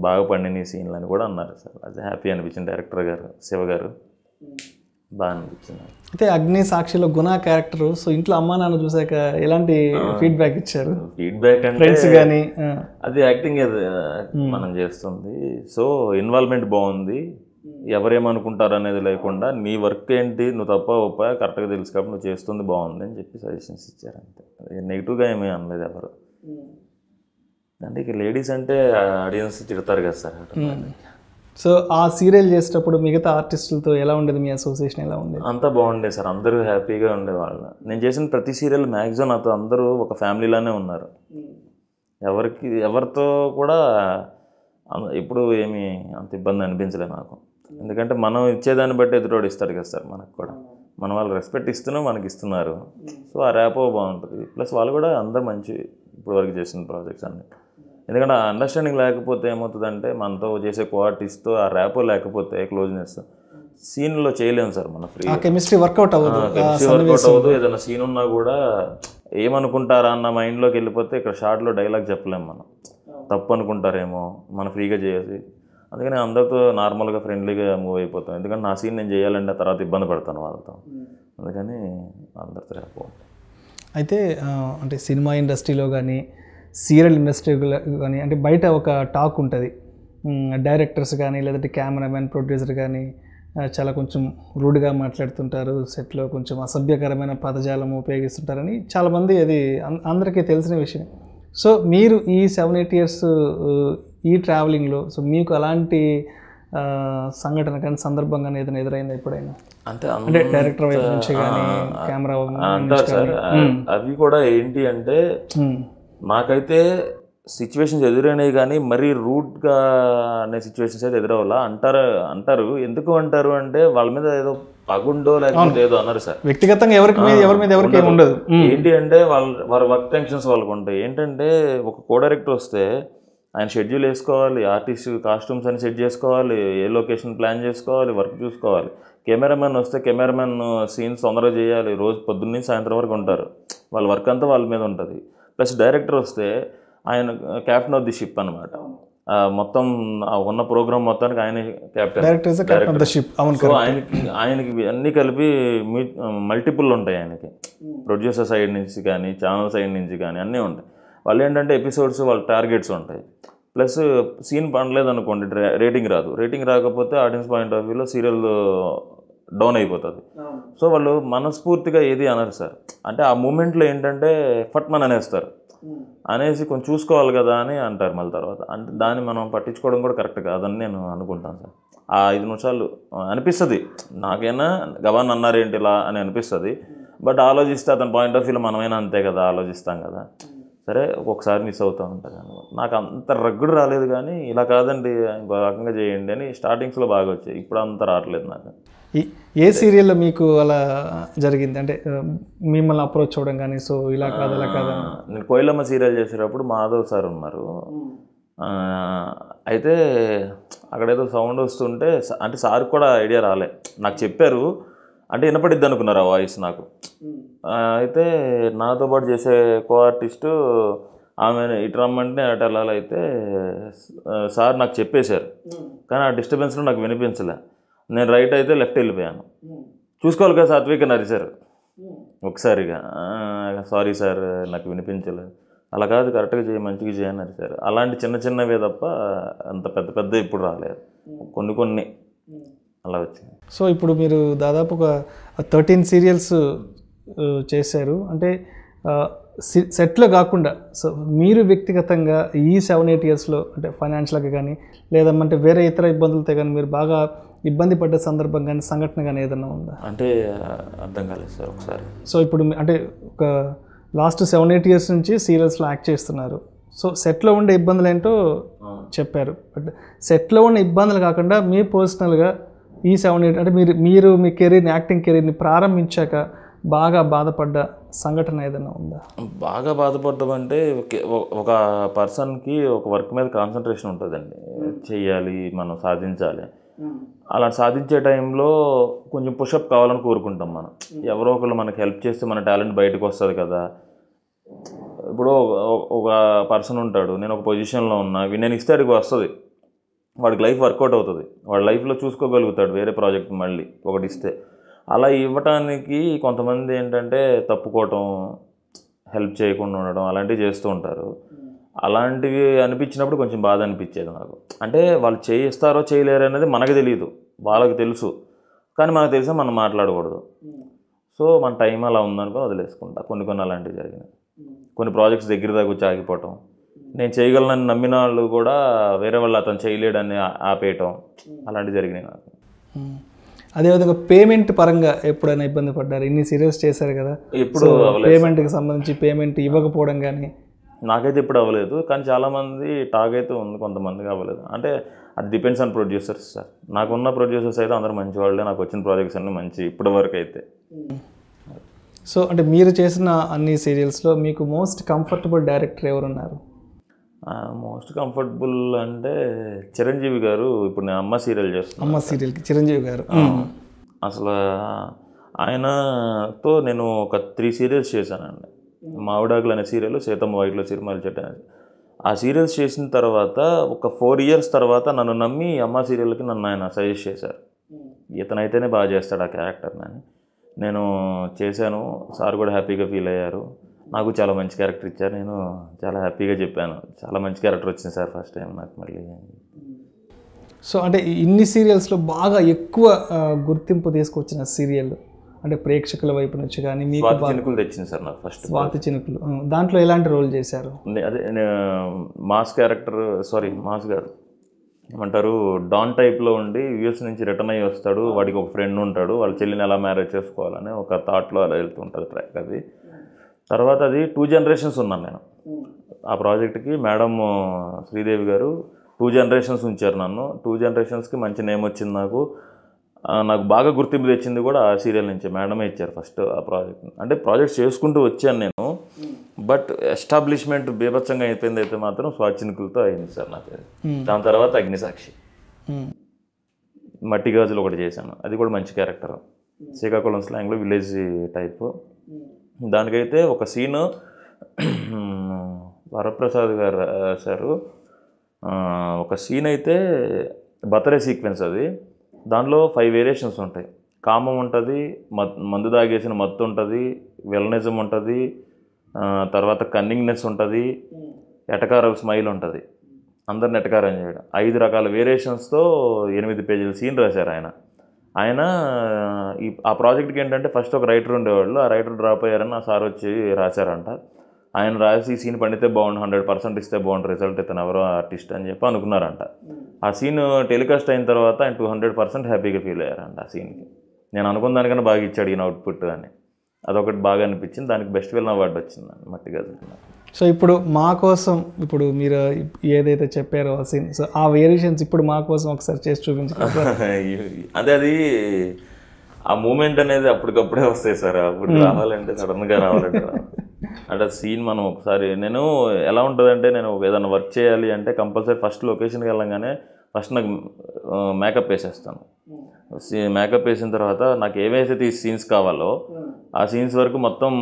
S1: బాగా పండిన సీన్లు అని కూడా అన్నారు సార్ అది హ్యాపీ అనిపించింది డైరెక్టర్ గారు శివ గారు బాగా అనిపించింది
S2: అయితే అగ్ని సాక్షిలో గుణ క్యారెక్టర్ సో ఇంట్లో అమ్మా నాన్న చూసాక ఎలాంటి ఫీడ్బ్యాక్ ఇచ్చారు ఫీడ్బ్యాక్ అంటే ఫ్రెండ్స్ కానీ
S1: అది యాక్టింగ్ మనం చేస్తుంది సో ఇన్వాల్వ్మెంట్ బాగుంది ఎవరేమనుకుంటారు అనేది లేకుండా నీ వర్క్ ఏంటి నువ్వు తప్ప ఉపాయ కరెక్ట్గా తెలుసు కాబట్టి నువ్వు చేస్తుంది బాగుంది అని చెప్పి సజెషన్స్ ఇచ్చారు అంతే నెగిటివ్గా ఏమీ అనలేదు ఎవరు అంటే ఇక లేడీస్ అంటే ఆడియన్స్ తిడతారు కదా సార్
S2: సో ఆ సీరియల్ చేసేటప్పుడు మిగతా ఆర్టిస్టులతో ఎలా ఉండేది మీ అసోసియేషన్ ఎలా ఉండేది
S1: అంతా బాగుండే సార్ అందరూ హ్యాపీగా ఉండేవాళ్ళు నేను చేసిన ప్రతి సీరియల్ మ్యాక్సిమం అతను అందరూ ఒక ఫ్యామిలీలానే ఉన్నారు ఎవరికి ఎవరితో కూడా ఇప్పుడు ఏమీ అంత ఇబ్బంది అనిపించలేదు నాకు ఎందుకంటే మనం ఇచ్చేదాన్ని బట్టి ఎదురోడు ఇస్తాడు కదా సార్ మనకు కూడా మన వాళ్ళు రెస్పెక్ట్ ఇస్తున్నాం మనకి ఇస్తున్నారు సో ఆ ర్యాపో బాగుంటుంది ప్లస్ వాళ్ళు కూడా అందరు మంచి ఇప్పుడు వరకు చేసిన ప్రాజెక్ట్స్ అన్ని ఎందుకంటే ఆ అండర్స్టాండింగ్ లేకపోతే ఏమవుతుందంటే మనతో చేసే క్వాలిటీస్తో ఆ ర్యాపో లేకపోతే క్లోజ్నెస్ సీన్లో చేయలేము సార్ మన ఫ్రీ కెమిస్ట్రీ
S2: వర్కౌట్ అవ్వదు కెమిస్ట్రీ వర్కౌట్ అవ్వదు
S1: ఏదైనా సీన్ ఉన్నా కూడా ఏమనుకుంటారా అన్న మైండ్లోకి వెళ్ళిపోతే ఇక్కడ షార్ట్లో డైలాగ్ చెప్పలేము మనం తప్పు అనుకుంటారేమో మనం ఫ్రీగా చేసి అందుకని అందరితో నార్మల్గా ఫ్రెండ్లీగా మూవ్ అయిపోతాం ఎందుకంటే నా సీన్ నేను చేయాలంటే తర్వాత ఇబ్బంది పడతాను వాళ్ళతో hmm. అందుకని అందరితో లేకపోవడం
S2: అయితే అంటే సినిమా ఇండస్ట్రీలో కానీ సీరియల్ ఇండస్ట్రీలో కానీ అంటే బయట ఒక టాక్ ఉంటుంది డైరెక్టర్స్ కానీ లేదంటే కెమెరామెన్ ప్రొడ్యూసర్ కానీ చాలా కొంచెం రూడ్గా మాట్లాడుతుంటారు సెట్లో కొంచెం అసభ్యకరమైన పదజాలం ఉపయోగిస్తుంటారని చాలామంది అది అందరికీ తెలిసిన విషయం సో మీరు ఈ సెవెన్ ఎయిట్ ఇయర్స్ ఈ ట్రావెలింగ్లో సో మీకు అలాంటి సంఘటన కానీ సందర్భం కానీ ఏదైనా ఎదురైందా ఎప్పుడైనా అంటే అంటే డైరెక్టర్ వైపు నుంచి కానీ కెమెరా అంటారు సార్
S1: అవి కూడా ఏంటి అంటే మాకైతే సిచ్యువేషన్స్ ఎదురైనాయి కానీ మరీ రూట్గా అనే సిచ్యువేషన్స్ అయితే ఎదురవ్వాలా అంటారు అంటారు ఎందుకు అంటారు అంటే వాళ్ళ మీద ఏదో పగుండో లేకపోతే ఏదో అన్నారు సార్ వ్యక్తిగతంగా ఎవరికి మీద ఎవరి మీద ఎవరికి ఉండదు ఏంటి అంటే వాళ్ళ వారి వర్క్ టెన్షన్స్ వాళ్ళకు ఉంటాయి ఏంటంటే ఒక కో డైరెక్టర్ వస్తే ఆయన షెడ్యూల్ వేసుకోవాలి ఆర్టిస్ట్ కాస్ట్యూమ్స్ అని సెట్ చేసుకోవాలి ఏ లొకేషన్ ప్లాన్ చేసుకోవాలి వర్క్ చూసుకోవాలి కెమెరామెన్ వస్తే కెమెరామెన్ సీన్స్ తొందరగా చేయాలి రోజు పొద్దున్న సాయంత్రం వరకు ఉంటారు వాళ్ళ వర్క్ అంతా వాళ్ళ మీద ఉంటుంది ప్లస్ డైరెక్టర్ వస్తే ఆయన క్యాప్టెన్ ఆఫ్ ది షిప్ అనమాట మొత్తం ఉన్న ప్రోగ్రామ్ మొత్తానికి ఆయన క్యాప్టెన్ డైరెక్టర్ షిప్ ఆయనకి ఆయనకి అన్నీ కలిపి మల్టిపుల్ ఉంటాయి ఆయనకి ప్రొడ్యూసర్ hmm. సైడ్ నుంచి కానీ ఛానల్ సైడ్ నుంచి కానీ అన్నీ ఉంటాయి వాళ్ళు ఏంటంటే ఎపిసోడ్స్ వాళ్ళ టార్గెట్స్ ఉంటాయి ప్లస్ సీన్ అనుకోండి రేటింగ్ రాదు రేటింగ్ రాకపోతే ఆడియన్స్ పాయింట్ ఆఫ్ వ్యూలో సీరియల్ డౌన్ అయిపోతుంది సో వాళ్ళు మనస్ఫూర్తిగా ఏది అనరు సార్ అంటే ఆ మూమెంట్లో ఏంటంటే ఫట్మన్ అనేస్తారు అనేసి కొంచెం చూసుకోవాలి కదా అని అంటారు మళ్ళీ తర్వాత అంటే దాన్ని మనం పట్టించుకోవడం కూడా కరెక్ట్ కాదని నేను అనుకుంటాను సార్ ఆ ఐదు నిమిషాలు అనిపిస్తుంది నాకైనా గవాన్ ఏంటి ఇలా అని అనిపిస్తుంది బట్ ఆలోచిస్తే అతని పాయింట్ ఆఫ్ వ్యూలో మనమైనా అంతే కదా ఆలోచిస్తాం కదా సరే ఒకసారి మిస్ అవుతూ ఉంటాను నాకు అంత రగ్గుడు రాలేదు కానీ ఇలా కాదండి రకంగా చేయండి అని స్టార్టింగ్స్లో బాగా వచ్చాయి ఇప్పుడు అంత రావట్లేదు నాకు
S2: ఏ సీరియల్లో మీకు అలా జరిగింది అంటే మిమ్మల్ని అప్రోచ్ చూడడం కానీ సో ఇలా కాదు ఇలా కాదు
S1: నేను కోయిలమ్మ సీరియల్ చేసేటప్పుడు మాధవ్ సార్ ఉన్నారు అయితే అక్కడేదో సౌండ్ వస్తుంటే అంటే సార్ కూడా ఐడియా రాలే నాకు చెప్పారు అంటే వినపడిద్ది అనుకున్నారు ఆ వాయిస్ నాకు అయితే నాతో పాటు చేసే కో ఆర్టిస్టు ఆమె ఇటు రమ్మంటే అటు వెళ్ళాలి అయితే సార్ నాకు చెప్పేశారు కానీ ఆ డిస్టర్బెన్స్లో నాకు వినిపించలే నేను రైట్ అయితే లెఫ్ట్ వెళ్ళిపోయాను చూసుకోవాలి కదా సాత్విక అని అరిశారు ఒకసారిగా సారీ సార్ నాకు వినిపించలేదు అలా కాదు కరెక్ట్గా చేయి మంచిగా చేయని అరిశారు అలాంటి చిన్న చిన్నవే తప్ప అంత పెద్ద పెద్ద ఇప్పుడు రాలేదు కొన్ని కొన్ని అలా వచ్చింది
S2: సో ఇప్పుడు మీరు దాదాపు ఒక థర్టీన్ సీరియల్స్ చేశారు అంటే సెట్లో కాకుండా సో మీరు వ్యక్తిగతంగా ఈ సెవెన్ ఎయిట్ ఇయర్స్లో అంటే ఫైనాన్షియల్గా కానీ లేదంటే వేరే ఇతర ఇబ్బందులతో కానీ మీరు బాగా ఇబ్బంది పడ్డ సందర్భం కానీ సంఘటన కానీ ఏదైనా ఉందా అంటే అర్థం కాలేదు సార్ ఒకసారి సో ఇప్పుడు అంటే ఒక లాస్ట్ సెవెన్ ఎయిట్ ఇయర్స్ నుంచి సీరియల్స్లో యాక్ట్ చేస్తున్నారు సో సెట్లో ఉండే ఇబ్బందులు ఏంటో చెప్పారు బట్ సెట్లో ఉన్న ఇబ్బందులు కాకుండా మీ పర్సనల్గా ఈ సెవెన్ ఎయిట్ అంటే మీరు మీరు మీ కెరీర్ని యాక్టింగ్ కెరీర్ని ప్రారంభించాక బాగా బాధపడ్డ సంఘటన ఏదైనా ఉందా
S1: బాగా బాధపడ్డం అంటే ఒక పర్సన్కి ఒక వర్క్ మీద కాన్సన్ట్రేషన్ ఉంటుందండి చేయాలి మనం సాధించాలి అలా సాధించే టైంలో కొంచెం పుషప్ కావాలని కోరుకుంటాం మనం ఎవరో ఒకరు మనకు హెల్ప్ చేస్తే మన టాలెంట్ బయటకు వస్తుంది కదా ఇప్పుడు ఒక పర్సన్ ఉంటాడు నేను ఒక పొజిషన్లో ఉన్నా నేను ఇస్తే అడిగి వస్తుంది వాడికి లైఫ్ వర్కౌట్ అవుతుంది వాడి లైఫ్లో చూసుకోగలుగుతాడు వేరే ప్రాజెక్ట్ మళ్ళీ ఒకటి ఇస్తే అలా ఇవ్వటానికి కొంతమంది ఏంటంటే తప్పుకోవటం హెల్ప్ చేయకుండా ఉండడం అలాంటివి చేస్తూ ఉంటారు అలాంటివి అనిపించినప్పుడు కొంచెం బాధ అనిపించేది నాకు అంటే వాళ్ళు చేయిస్తారో చేయలేరు అనేది మనకు తెలియదు వాళ్ళకి తెలుసు కానీ మనకు తెలిసే మనం మాట్లాడకూడదు సో మన టైం అలా ఉందనుకో వదిలేసుకుంటా కొన్ని కొన్ని అలాంటివి జరిగినాయి కొన్ని ప్రాజెక్ట్స్ దగ్గర దగ్గర వచ్చి ఆగిపోవటం నేను చేయగలనని నమ్మిన వాళ్ళు కూడా వేరే వాళ్ళు అతను చేయలేడని ఆపేయటం అలాంటివి జరిగినాయి నాకు
S2: అదేవిధంగా పేమెంట్ పరంగా ఎప్పుడైనా ఇబ్బంది పడ్డారు ఇన్ని సీరియస్ చేశారు కదా ఎప్పుడు పేమెంట్కి సంబంధించి పేమెంట్ ఇవ్వకపోవడం కానీ
S1: నాకైతే ఇప్పుడు అవ్వలేదు కానీ చాలామంది టాగ్ అయితే ఉంది కొంతమందికి అవ్వలేదు అంటే అది డిపెండ్స్ ఆన్ ప్రొడ్యూసర్స్ సార్ నాకున్న ప్రొడ్యూసర్స్ అయితే అందరూ మంచి వాళ్ళే నాకు వచ్చిన ప్రాజెక్ట్స్ అన్నీ మంచి ఇప్పటి వరకు అయితే
S2: సో అంటే మీరు చేసిన అన్ని సీరియల్స్లో మీకు మోస్ట్ కంఫర్టబుల్ డైరెక్టర్ ఎవరున్నారు
S1: మోస్ట్ కంఫర్టబుల్ అంటే చిరంజీవి గారు ఇప్పుడు నేను అమ్మ సీరియల్ చేస్తున్నాను అమ్మ
S2: సీరియల్కి చిరంజీవి గారు
S1: అసలు ఆయనతో నేను ఒక త్రీ సీరియల్స్ చేశానండి మావిడాకులు అనే సీరియల్ సీతమ్మ వైట్లో సిరిమాలు చెట్టు ఆ సీరియల్స్ చేసిన తర్వాత ఒక ఫోర్ ఇయర్స్ తర్వాత నన్ను నమ్మి అమ్మ సీరియల్కి నన్ను ఆయన సజెస్ట్ చేశారు ఇతనైతేనే బాగా చేస్తాడు ఆ క్యారెక్టర్ని నేను చేశాను సార్ కూడా హ్యాపీగా ఫీల్ అయ్యారు నాకు చాలా మంచి క్యారెక్టర్ ఇచ్చారు నేను చాలా హ్యాపీగా చెప్పాను చాలా మంచి క్యారెక్టర్ వచ్చింది సార్ ఫస్ట్ టైం నాకు మళ్ళీ
S2: సో అంటే ఇన్ని సీరియల్స్లో బాగా ఎక్కువ గుర్తింపు తీసుకొచ్చిన సీరియల్ అంటే ప్రేక్షకుల వైపు నుంచి కానీ మీకు చినుకులు తెచ్చింది
S1: సార్ నాకు ఫస్ట్ స్వాతి
S2: చినుకులు దాంట్లో ఎలాంటి రోల్ చేశారు
S1: అదే మాస్ క్యారెక్టర్ సారీ మాస్ గారు ఏమంటారు డాన్ టైప్లో ఉండి యూఎస్ నుంచి రిటర్న్ అయ్యి వస్తాడు వాడికి ఒక ఫ్రెండ్ ఉంటాడు వాళ్ళ చెల్లిని ఎలా మ్యారేజ్ చేసుకోవాలని ఒక థాట్లో అలా ఉంటుంది ట్రాక్ అది తర్వాత అది టూ జనరేషన్స్ ఉన్నాను నేను ఆ ప్రాజెక్ట్కి మేడం శ్రీదేవి గారు టూ జనరేషన్స్ ఉంచారు నన్ను టూ జనరేషన్స్కి మంచి నేమ్ వచ్చింది నాకు నాకు బాగా గుర్తింపు తెచ్చింది కూడా ఆ సీరియల్ నుంచి మేడమే ఇచ్చారు ఫస్ట్ ఆ ప్రాజెక్ట్ అంటే ప్రాజెక్ట్ చేసుకుంటూ వచ్చాను నేను బట్ ఎస్టాబ్లిష్మెంట్ బీభత్సంగా అయిపోయింది అయితే మాత్రం స్వాచ్ఛనికులతో అయింది సార్ నాకు hmm. దాని తర్వాత అగ్నిసాక్షి hmm. మట్టి గాజులు ఒకటి చేశాను అది కూడా మంచి క్యారెక్టర్ hmm. శ్రీకాకుళం స్లాంగ్లో విలేజ్ టైపు దానికైతే ఒక సీను (clears throat) వరప్రసాద్ గారు రాశారు ఒక సీన్ అయితే బతరే సీక్వెన్స్ అది దానిలో ఫైవ్ వేరియేషన్స్ ఉంటాయి కామం ఉంటుంది మందు తాగేసిన మత్తు ఉంటుంది వెల్నెజం ఉంటుంది తర్వాత కన్నింగ్నెస్ ఉంటుంది ఎటకార స్మైల్ ఉంటుంది అందరిని ఎటకారం చేయడం ఐదు రకాల వేరియేషన్స్తో ఎనిమిది పేజీల సీన్ రాశారు ఆయన ఆయన ఈ ఆ ప్రాజెక్ట్కి ఏంటంటే ఫస్ట్ ఒక రైటర్ ఉండేవాళ్ళు ఆ రైటర్ డ్రాప్ అయ్యారని ఆ సార్ వచ్చి రాశారంట ఆయన రాసి ఈ సీన్ పండితే బాగుండు హండ్రెడ్ పర్సెంట్ ఇస్తే బాగుండు రిజల్ట్ ఇతను ఎవరో ఆర్టిస్ట్ అని చెప్పి అనుకున్నారంట ఆ సీన్ టెలికాస్ట్ అయిన తర్వాత ఆయన టూ హండ్రెడ్ పర్సెంట్ హ్యాపీగా ఫీల్ అయ్యారంట ఆ సీన్కి నేను అనుకున్న దానికన్నా బాగా ఇచ్చాడు ఈయన అవుట్పుట్ అని అదొకటి బాగా అనిపించింది దానికి బెస్ట్ విల్ అవార్డు వచ్చింది మట్టి గదులు
S2: సో ఇప్పుడు మా కోసం ఇప్పుడు మీరు ఏదైతే చెప్పారో సీన్ సో ఆ వేరియేషన్స్ ఇప్పుడు మా కోసం ఒకసారి చేసి చూపించారు (laughs)
S1: అదే అది ఆ మూమెంట్ అనేది అప్పటికప్పుడే వస్తాయి సార్ అప్పుడు hmm. రావాలంటే సడన్గా రావాలంటే అంటే సీన్ మనం ఒకసారి నేను ఎలా ఉంటుందంటే నేను ఏదైనా వర్క్ చేయాలి అంటే కంపల్సరీ ఫస్ట్ లొకేషన్కి వెళ్ళంగానే ఫస్ట్ నాకు మేకప్ వేసేస్తాను మేకప్ వేసిన తర్వాత నాకు ఏవైతే ఈ సీన్స్ కావాలో hmm. ఆ సీన్స్ వరకు మొత్తం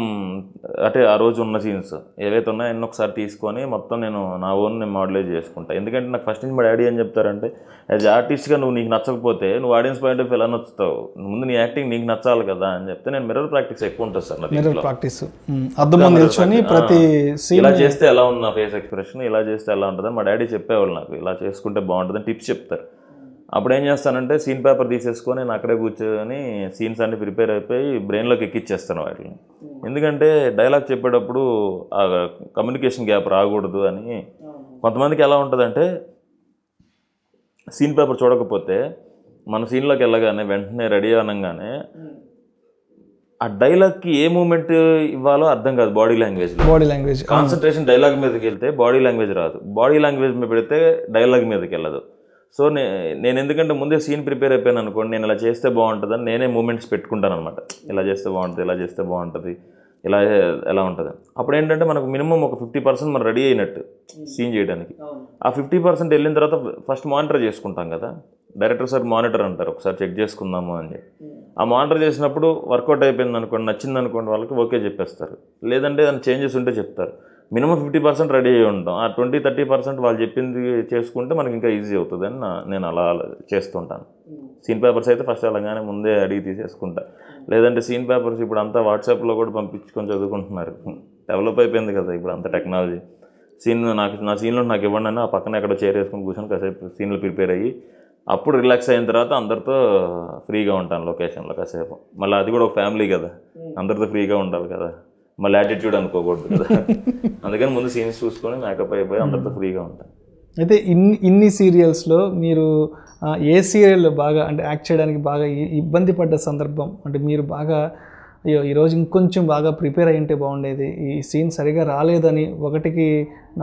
S1: అంటే ఆ రోజు ఉన్న సీన్స్ ఏవైతే ఉన్నాయో అన్నీ ఒకసారి తీసుకొని మొత్తం నేను నా ఓన్ నేను మోడలైజ్ చేసుకుంటాను ఎందుకంటే నాకు ఫస్ట్ నుంచి మా డాడీ అని చెప్తారంటే యాజ్ ఆర్టిస్ట్గా నువ్వు నీకు నచ్చకపోతే నువ్వు ఆడియన్స్ పాయింట్ ఆఫ్ ఎలా నచ్చుతావు ముందు నీ యాక్టింగ్ నీకు నచ్చాలి కదా అని చెప్తే నేను మిర్రర్ ప్రాక్టీస్ ఎక్కువ ఉంటుంది సార్ ప్రాక్టీస్
S2: hmm. ఇలా చేస్తే
S1: ఎలా ఉంది నా ఫేస్ ఎక్స్ప్రెషన్ ఇలా చేస్తే ఎలా ఉంటుంది మా డాడీ చెప్పేవాళ్ళు నాకు ఇలా చేసుకుంటే బాగుంటుంది టిప్స్ చెప్తారు అప్పుడు ఏం చేస్తానంటే సీన్ పేపర్ తీసేసుకొని నేను అక్కడే కూర్చొని సీన్స్ అన్ని ప్రిపేర్ అయిపోయి బ్రెయిన్లోకి ఎక్కిచ్చేస్తాను వాటిని hmm. ఎందుకంటే డైలాగ్ చెప్పేటప్పుడు ఆ కమ్యూనికేషన్ గ్యాప్ రాకూడదు అని కొంతమందికి ఎలా ఉంటుందంటే సీన్ పేపర్ చూడకపోతే మన సీన్లోకి వెళ్ళగానే వెంటనే రెడీ అనగానే hmm. ఆ డైలాగ్కి ఏ మూమెంట్ ఇవ్వాలో అర్థం కాదు body language
S2: body language concentration dialogue
S1: మీదకి వెళ్తే బాడీ లాంగ్వేజ్ రాదు బాడీ లాంగ్వేజ్ మీద పెడితే డైలాగ్ మీదకి వెళ్ళదు సో నే నేను ఎందుకంటే ముందే సీన్ ప్రిపేర్ అయిపోయాను అనుకోండి నేను ఇలా చేస్తే బాగుంటుందని నేనే మూమెంట్స్ పెట్టుకుంటాను అనమాట ఇలా చేస్తే బాగుంటుంది ఇలా చేస్తే బాగుంటుంది ఇలా ఎలా ఉంటుంది అప్పుడు ఏంటంటే మనకు మినిమం ఒక ఫిఫ్టీ పర్సెంట్ మనం రెడీ అయినట్టు సీన్ చేయడానికి ఆ ఫిఫ్టీ పర్సెంట్ వెళ్ళిన తర్వాత ఫస్ట్ మానిటర్ చేసుకుంటాం కదా డైరెక్టర్ సార్ మానిటర్ అంటారు ఒకసారి చెక్ చేసుకుందాము అని చెప్పి ఆ మానిటర్ చేసినప్పుడు వర్కౌట్ అయిపోయింది అనుకోండి నచ్చింది అనుకోండి వాళ్ళకి ఓకే చెప్పేస్తారు లేదంటే దాని చేంజెస్ ఉంటే చెప్తారు మినిమం ఫిఫ్టీ పర్సెంట్ రెడీ అయ్యి ఉంటాం ఆ ట్వంటీ థర్టీ పర్సెంట్ వాళ్ళు చెప్పింది చేసుకుంటే మనకి ఇంకా ఈజీ అవుతుంది అని నా నేను అలా చేస్తుంటాను సీన్ పేపర్స్ అయితే ఫస్ట్ అలాగానే ముందే అడిగి తీసేసుకుంటా లేదంటే సీన్ పేపర్స్ ఇప్పుడు అంతా వాట్సాప్లో కూడా పంపించుకొని చదువుకుంటున్నారు డెవలప్ అయిపోయింది కదా ఇప్పుడు అంత టెక్నాలజీ సీన్ నాకు నా సీన్లో నాకు ఇవ్వండి అని ఆ పక్కన ఎక్కడ చేర్ వేసుకొని కూర్చొని కాసేపు సీన్లు ప్రిపేర్ అయ్యి అప్పుడు రిలాక్స్ అయిన తర్వాత అందరితో ఫ్రీగా ఉంటాను లొకేషన్లో కాసేపు మళ్ళీ అది కూడా ఒక ఫ్యామిలీ కదా అందరితో ఫ్రీగా ఉండాలి కదా మళ్ళీ యాటిట్యూడ్ అనుకోకూడదు కదా అందుకని ముందు సీన్స్ చూసుకొని మేకప్ అయిపోయి అందరితో ఫ్రీగా hmm. ఉంటాను
S2: అయితే ఇన్ని ఇన్ని సీరియల్స్లో మీరు ఏ సీరియల్లో బాగా అంటే యాక్ట్ చేయడానికి బాగా ఇబ్బంది పడ్డ సందర్భం అంటే మీరు బాగా అయ్యో ఈరోజు ఇంకొంచెం బాగా ప్రిపేర్ ఉంటే బాగుండేది ఈ సీన్ సరిగా రాలేదని ఒకటికి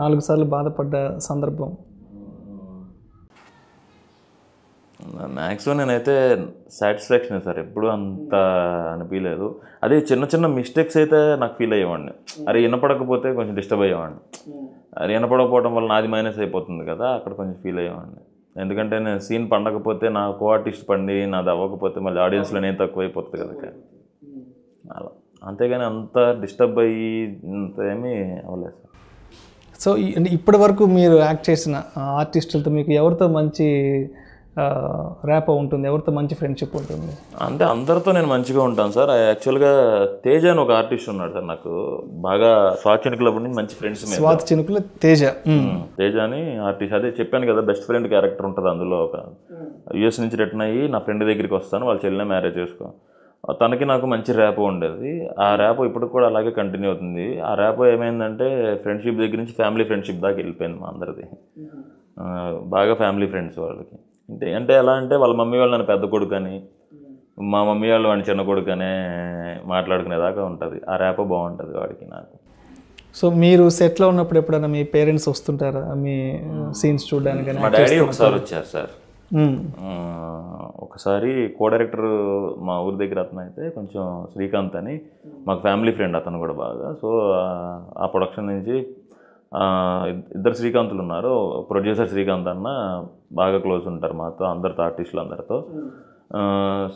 S2: నాలుగు సార్లు బాధపడ్డ సందర్భం
S1: మ్యాక్సిమం నేనైతే సాటిస్ఫాక్షన్ సార్ ఎప్పుడు అంత అనిపించలేదు అదే చిన్న చిన్న మిస్టేక్స్ అయితే నాకు ఫీల్ అయ్యేవాడిని hmm. అరే వినపడకపోతే కొంచెం డిస్టర్బ్ అయ్యేవాడిని hmm. అరే వినపడకపోవడం వల్ల నాది మైనస్ అయిపోతుంది కదా అక్కడ కొంచెం ఫీల్ అయ్యేవాడిని ఎందుకంటే నేను సీన్ పండకపోతే నా కో ఆర్టిస్ట్ పండి నాది అవ్వకపోతే మళ్ళీ ఆడియన్స్లో నేను తక్కువ అయిపోతుంది కదా hmm. అలా అంతేగాని అంత డిస్టర్బ్ అయ్యి ఏమీ అవ్వలేదు
S2: సార్ సో ఇప్పటి వరకు మీరు యాక్ట్ చేసిన ఆర్టిస్టులతో మీకు ఎవరితో మంచి ర్యాప్ ఉంటుంది ఎవరితో మంచి ఫ్రెండ్షిప్ ఉంటుంది
S1: అంటే అందరితో నేను మంచిగా ఉంటాను సార్ యాక్చువల్గా తేజ అని ఒక ఆర్టిస్ట్ ఉన్నాడు సార్ నాకు బాగా స్వాత్ చినుకులప్పటి మంచి ఫ్రెండ్స్ స్వాత్
S2: చినుకులు తేజ
S1: తేజ అని ఆర్టిస్ట్ అదే చెప్పాను కదా బెస్ట్ ఫ్రెండ్ క్యారెక్టర్ ఉంటుంది అందులో ఒక యూఎస్ నుంచి రిటర్న్ అయ్యి నా ఫ్రెండ్ దగ్గరికి వస్తాను వాళ్ళు చెల్లినే మ్యారేజ్ చేసుకో తనకి నాకు మంచి ర్యాప్ ఉండేది ఆ ర్యాప్ ఇప్పుడు కూడా అలాగే కంటిన్యూ అవుతుంది ఆ ర్యాప్ ఏమైందంటే ఫ్రెండ్షిప్ దగ్గర నుంచి ఫ్యామిలీ ఫ్రెండ్షిప్ దాకా వెళ్ళిపోయింది మా అందరిది బాగా ఫ్యామిలీ ఫ్రెండ్స్ వాళ్ళకి అంటే అంటే ఎలా అంటే వాళ్ళ మమ్మీ వాళ్ళు నన్ను పెద్ద కొడుకు అని మా మమ్మీ వాళ్ళు వాడిని చిన్న కొడుకు అనే మాట్లాడుకునేదాకా ఉంటుంది ఆ రేప బాగుంటుంది వాడికి నాకు
S2: సో మీరు సెట్లో ఉన్నప్పుడు ఎప్పుడైనా మీ పేరెంట్స్ వస్తుంటారా మీ సీన్స్ చూడడానికి మా డాడీ ఒకసారి వచ్చారు సార్
S1: ఒకసారి కో డైరెక్టర్ మా ఊరి దగ్గర అతను అయితే కొంచెం శ్రీకాంత్ అని మాకు ఫ్యామిలీ ఫ్రెండ్ అతను కూడా బాగా సో ఆ ప్రొడక్షన్ నుంచి ఇద్దరు శ్రీకాంత్లు ఉన్నారు ప్రొడ్యూసర్ శ్రీకాంత్ అన్న బాగా క్లోజ్ ఉంటారు మాతో అందరితో ఆర్టిస్టులు అందరితో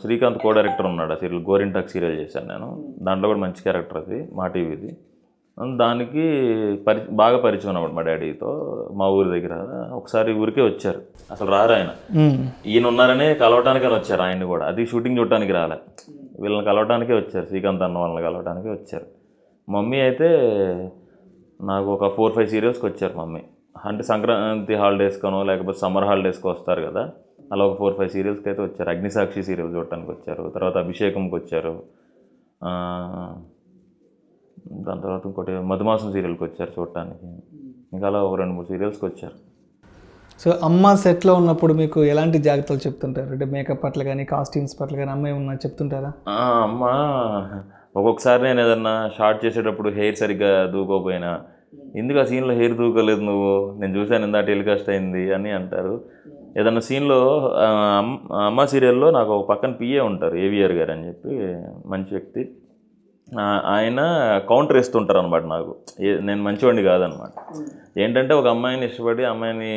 S1: శ్రీకాంత్ కో డైరెక్టర్ ఉన్నాడు ఆ సీరియల్ గోరింటాక్ సీరియల్ చేశాను నేను దాంట్లో కూడా మంచి క్యారెక్టర్ అది మా టీవీది దానికి పరి బాగా పరిచయం అన్నమాట మా డాడీతో మా ఊరి దగ్గర ఒకసారి ఊరికే వచ్చారు అసలు రారు ఆయన ఈయన ఉన్నారనే కలవటానికని వచ్చారు ఆయన్ని కూడా అది షూటింగ్ చూడటానికి రాలే వీళ్ళని కలవటానికే వచ్చారు శ్రీకాంత్ అన్న వాళ్ళని కలవటానికే వచ్చారు మమ్మీ అయితే నాకు ఒక ఫోర్ ఫైవ్ సీరియల్స్కి వచ్చారు మమ్మీ అంటే సంక్రాంతి హాలిడేస్కనో లేకపోతే సమ్మర్ హాలిడేస్కి వస్తారు కదా అలా ఒక ఫోర్ ఫైవ్ సీరియల్స్కి అయితే వచ్చారు అగ్నిసాక్షి సీరియల్ చూడటానికి వచ్చారు తర్వాత అభిషేకంకి వచ్చారు దాని తర్వాత ఇంకోటి మధుమాసం సీరియల్కి వచ్చారు చూడటానికి ఇంకా అలా ఒక రెండు మూడు సీరియల్స్కి వచ్చారు
S2: సో అమ్మ సెట్లో ఉన్నప్పుడు మీకు ఎలాంటి జాగ్రత్తలు చెప్తుంటారు అంటే మేకప్ పట్ల కానీ కాస్ట్యూమ్స్ పట్ల కానీ అమ్మ ఏమన్నా చెప్తుంటారా
S1: అమ్మ ఒక్కొక్కసారి నేను ఏదన్నా షార్ట్ చేసేటప్పుడు హెయిర్ సరిగ్గా దూకోకపోయినా Hmm. ఎందుకు ఆ సీన్లో హెయిర్ దూకలేదు నువ్వు నేను చూశాను ఇందా టెలికాస్ట్ అయింది అని అంటారు hmm. ఏదన్నా సీన్లో అమ్మ సీరియల్లో నాకు ఒక పక్కన పిఏ ఉంటారు ఏవిఆర్ గారు అని చెప్పి మంచి వ్యక్తి ఆయన కౌంటర్ ఇస్తుంటారు అనమాట నాకు నేను మంచివాడిని కాదనమాట hmm. ఏంటంటే ఒక అమ్మాయిని ఇష్టపడి అమ్మాయిని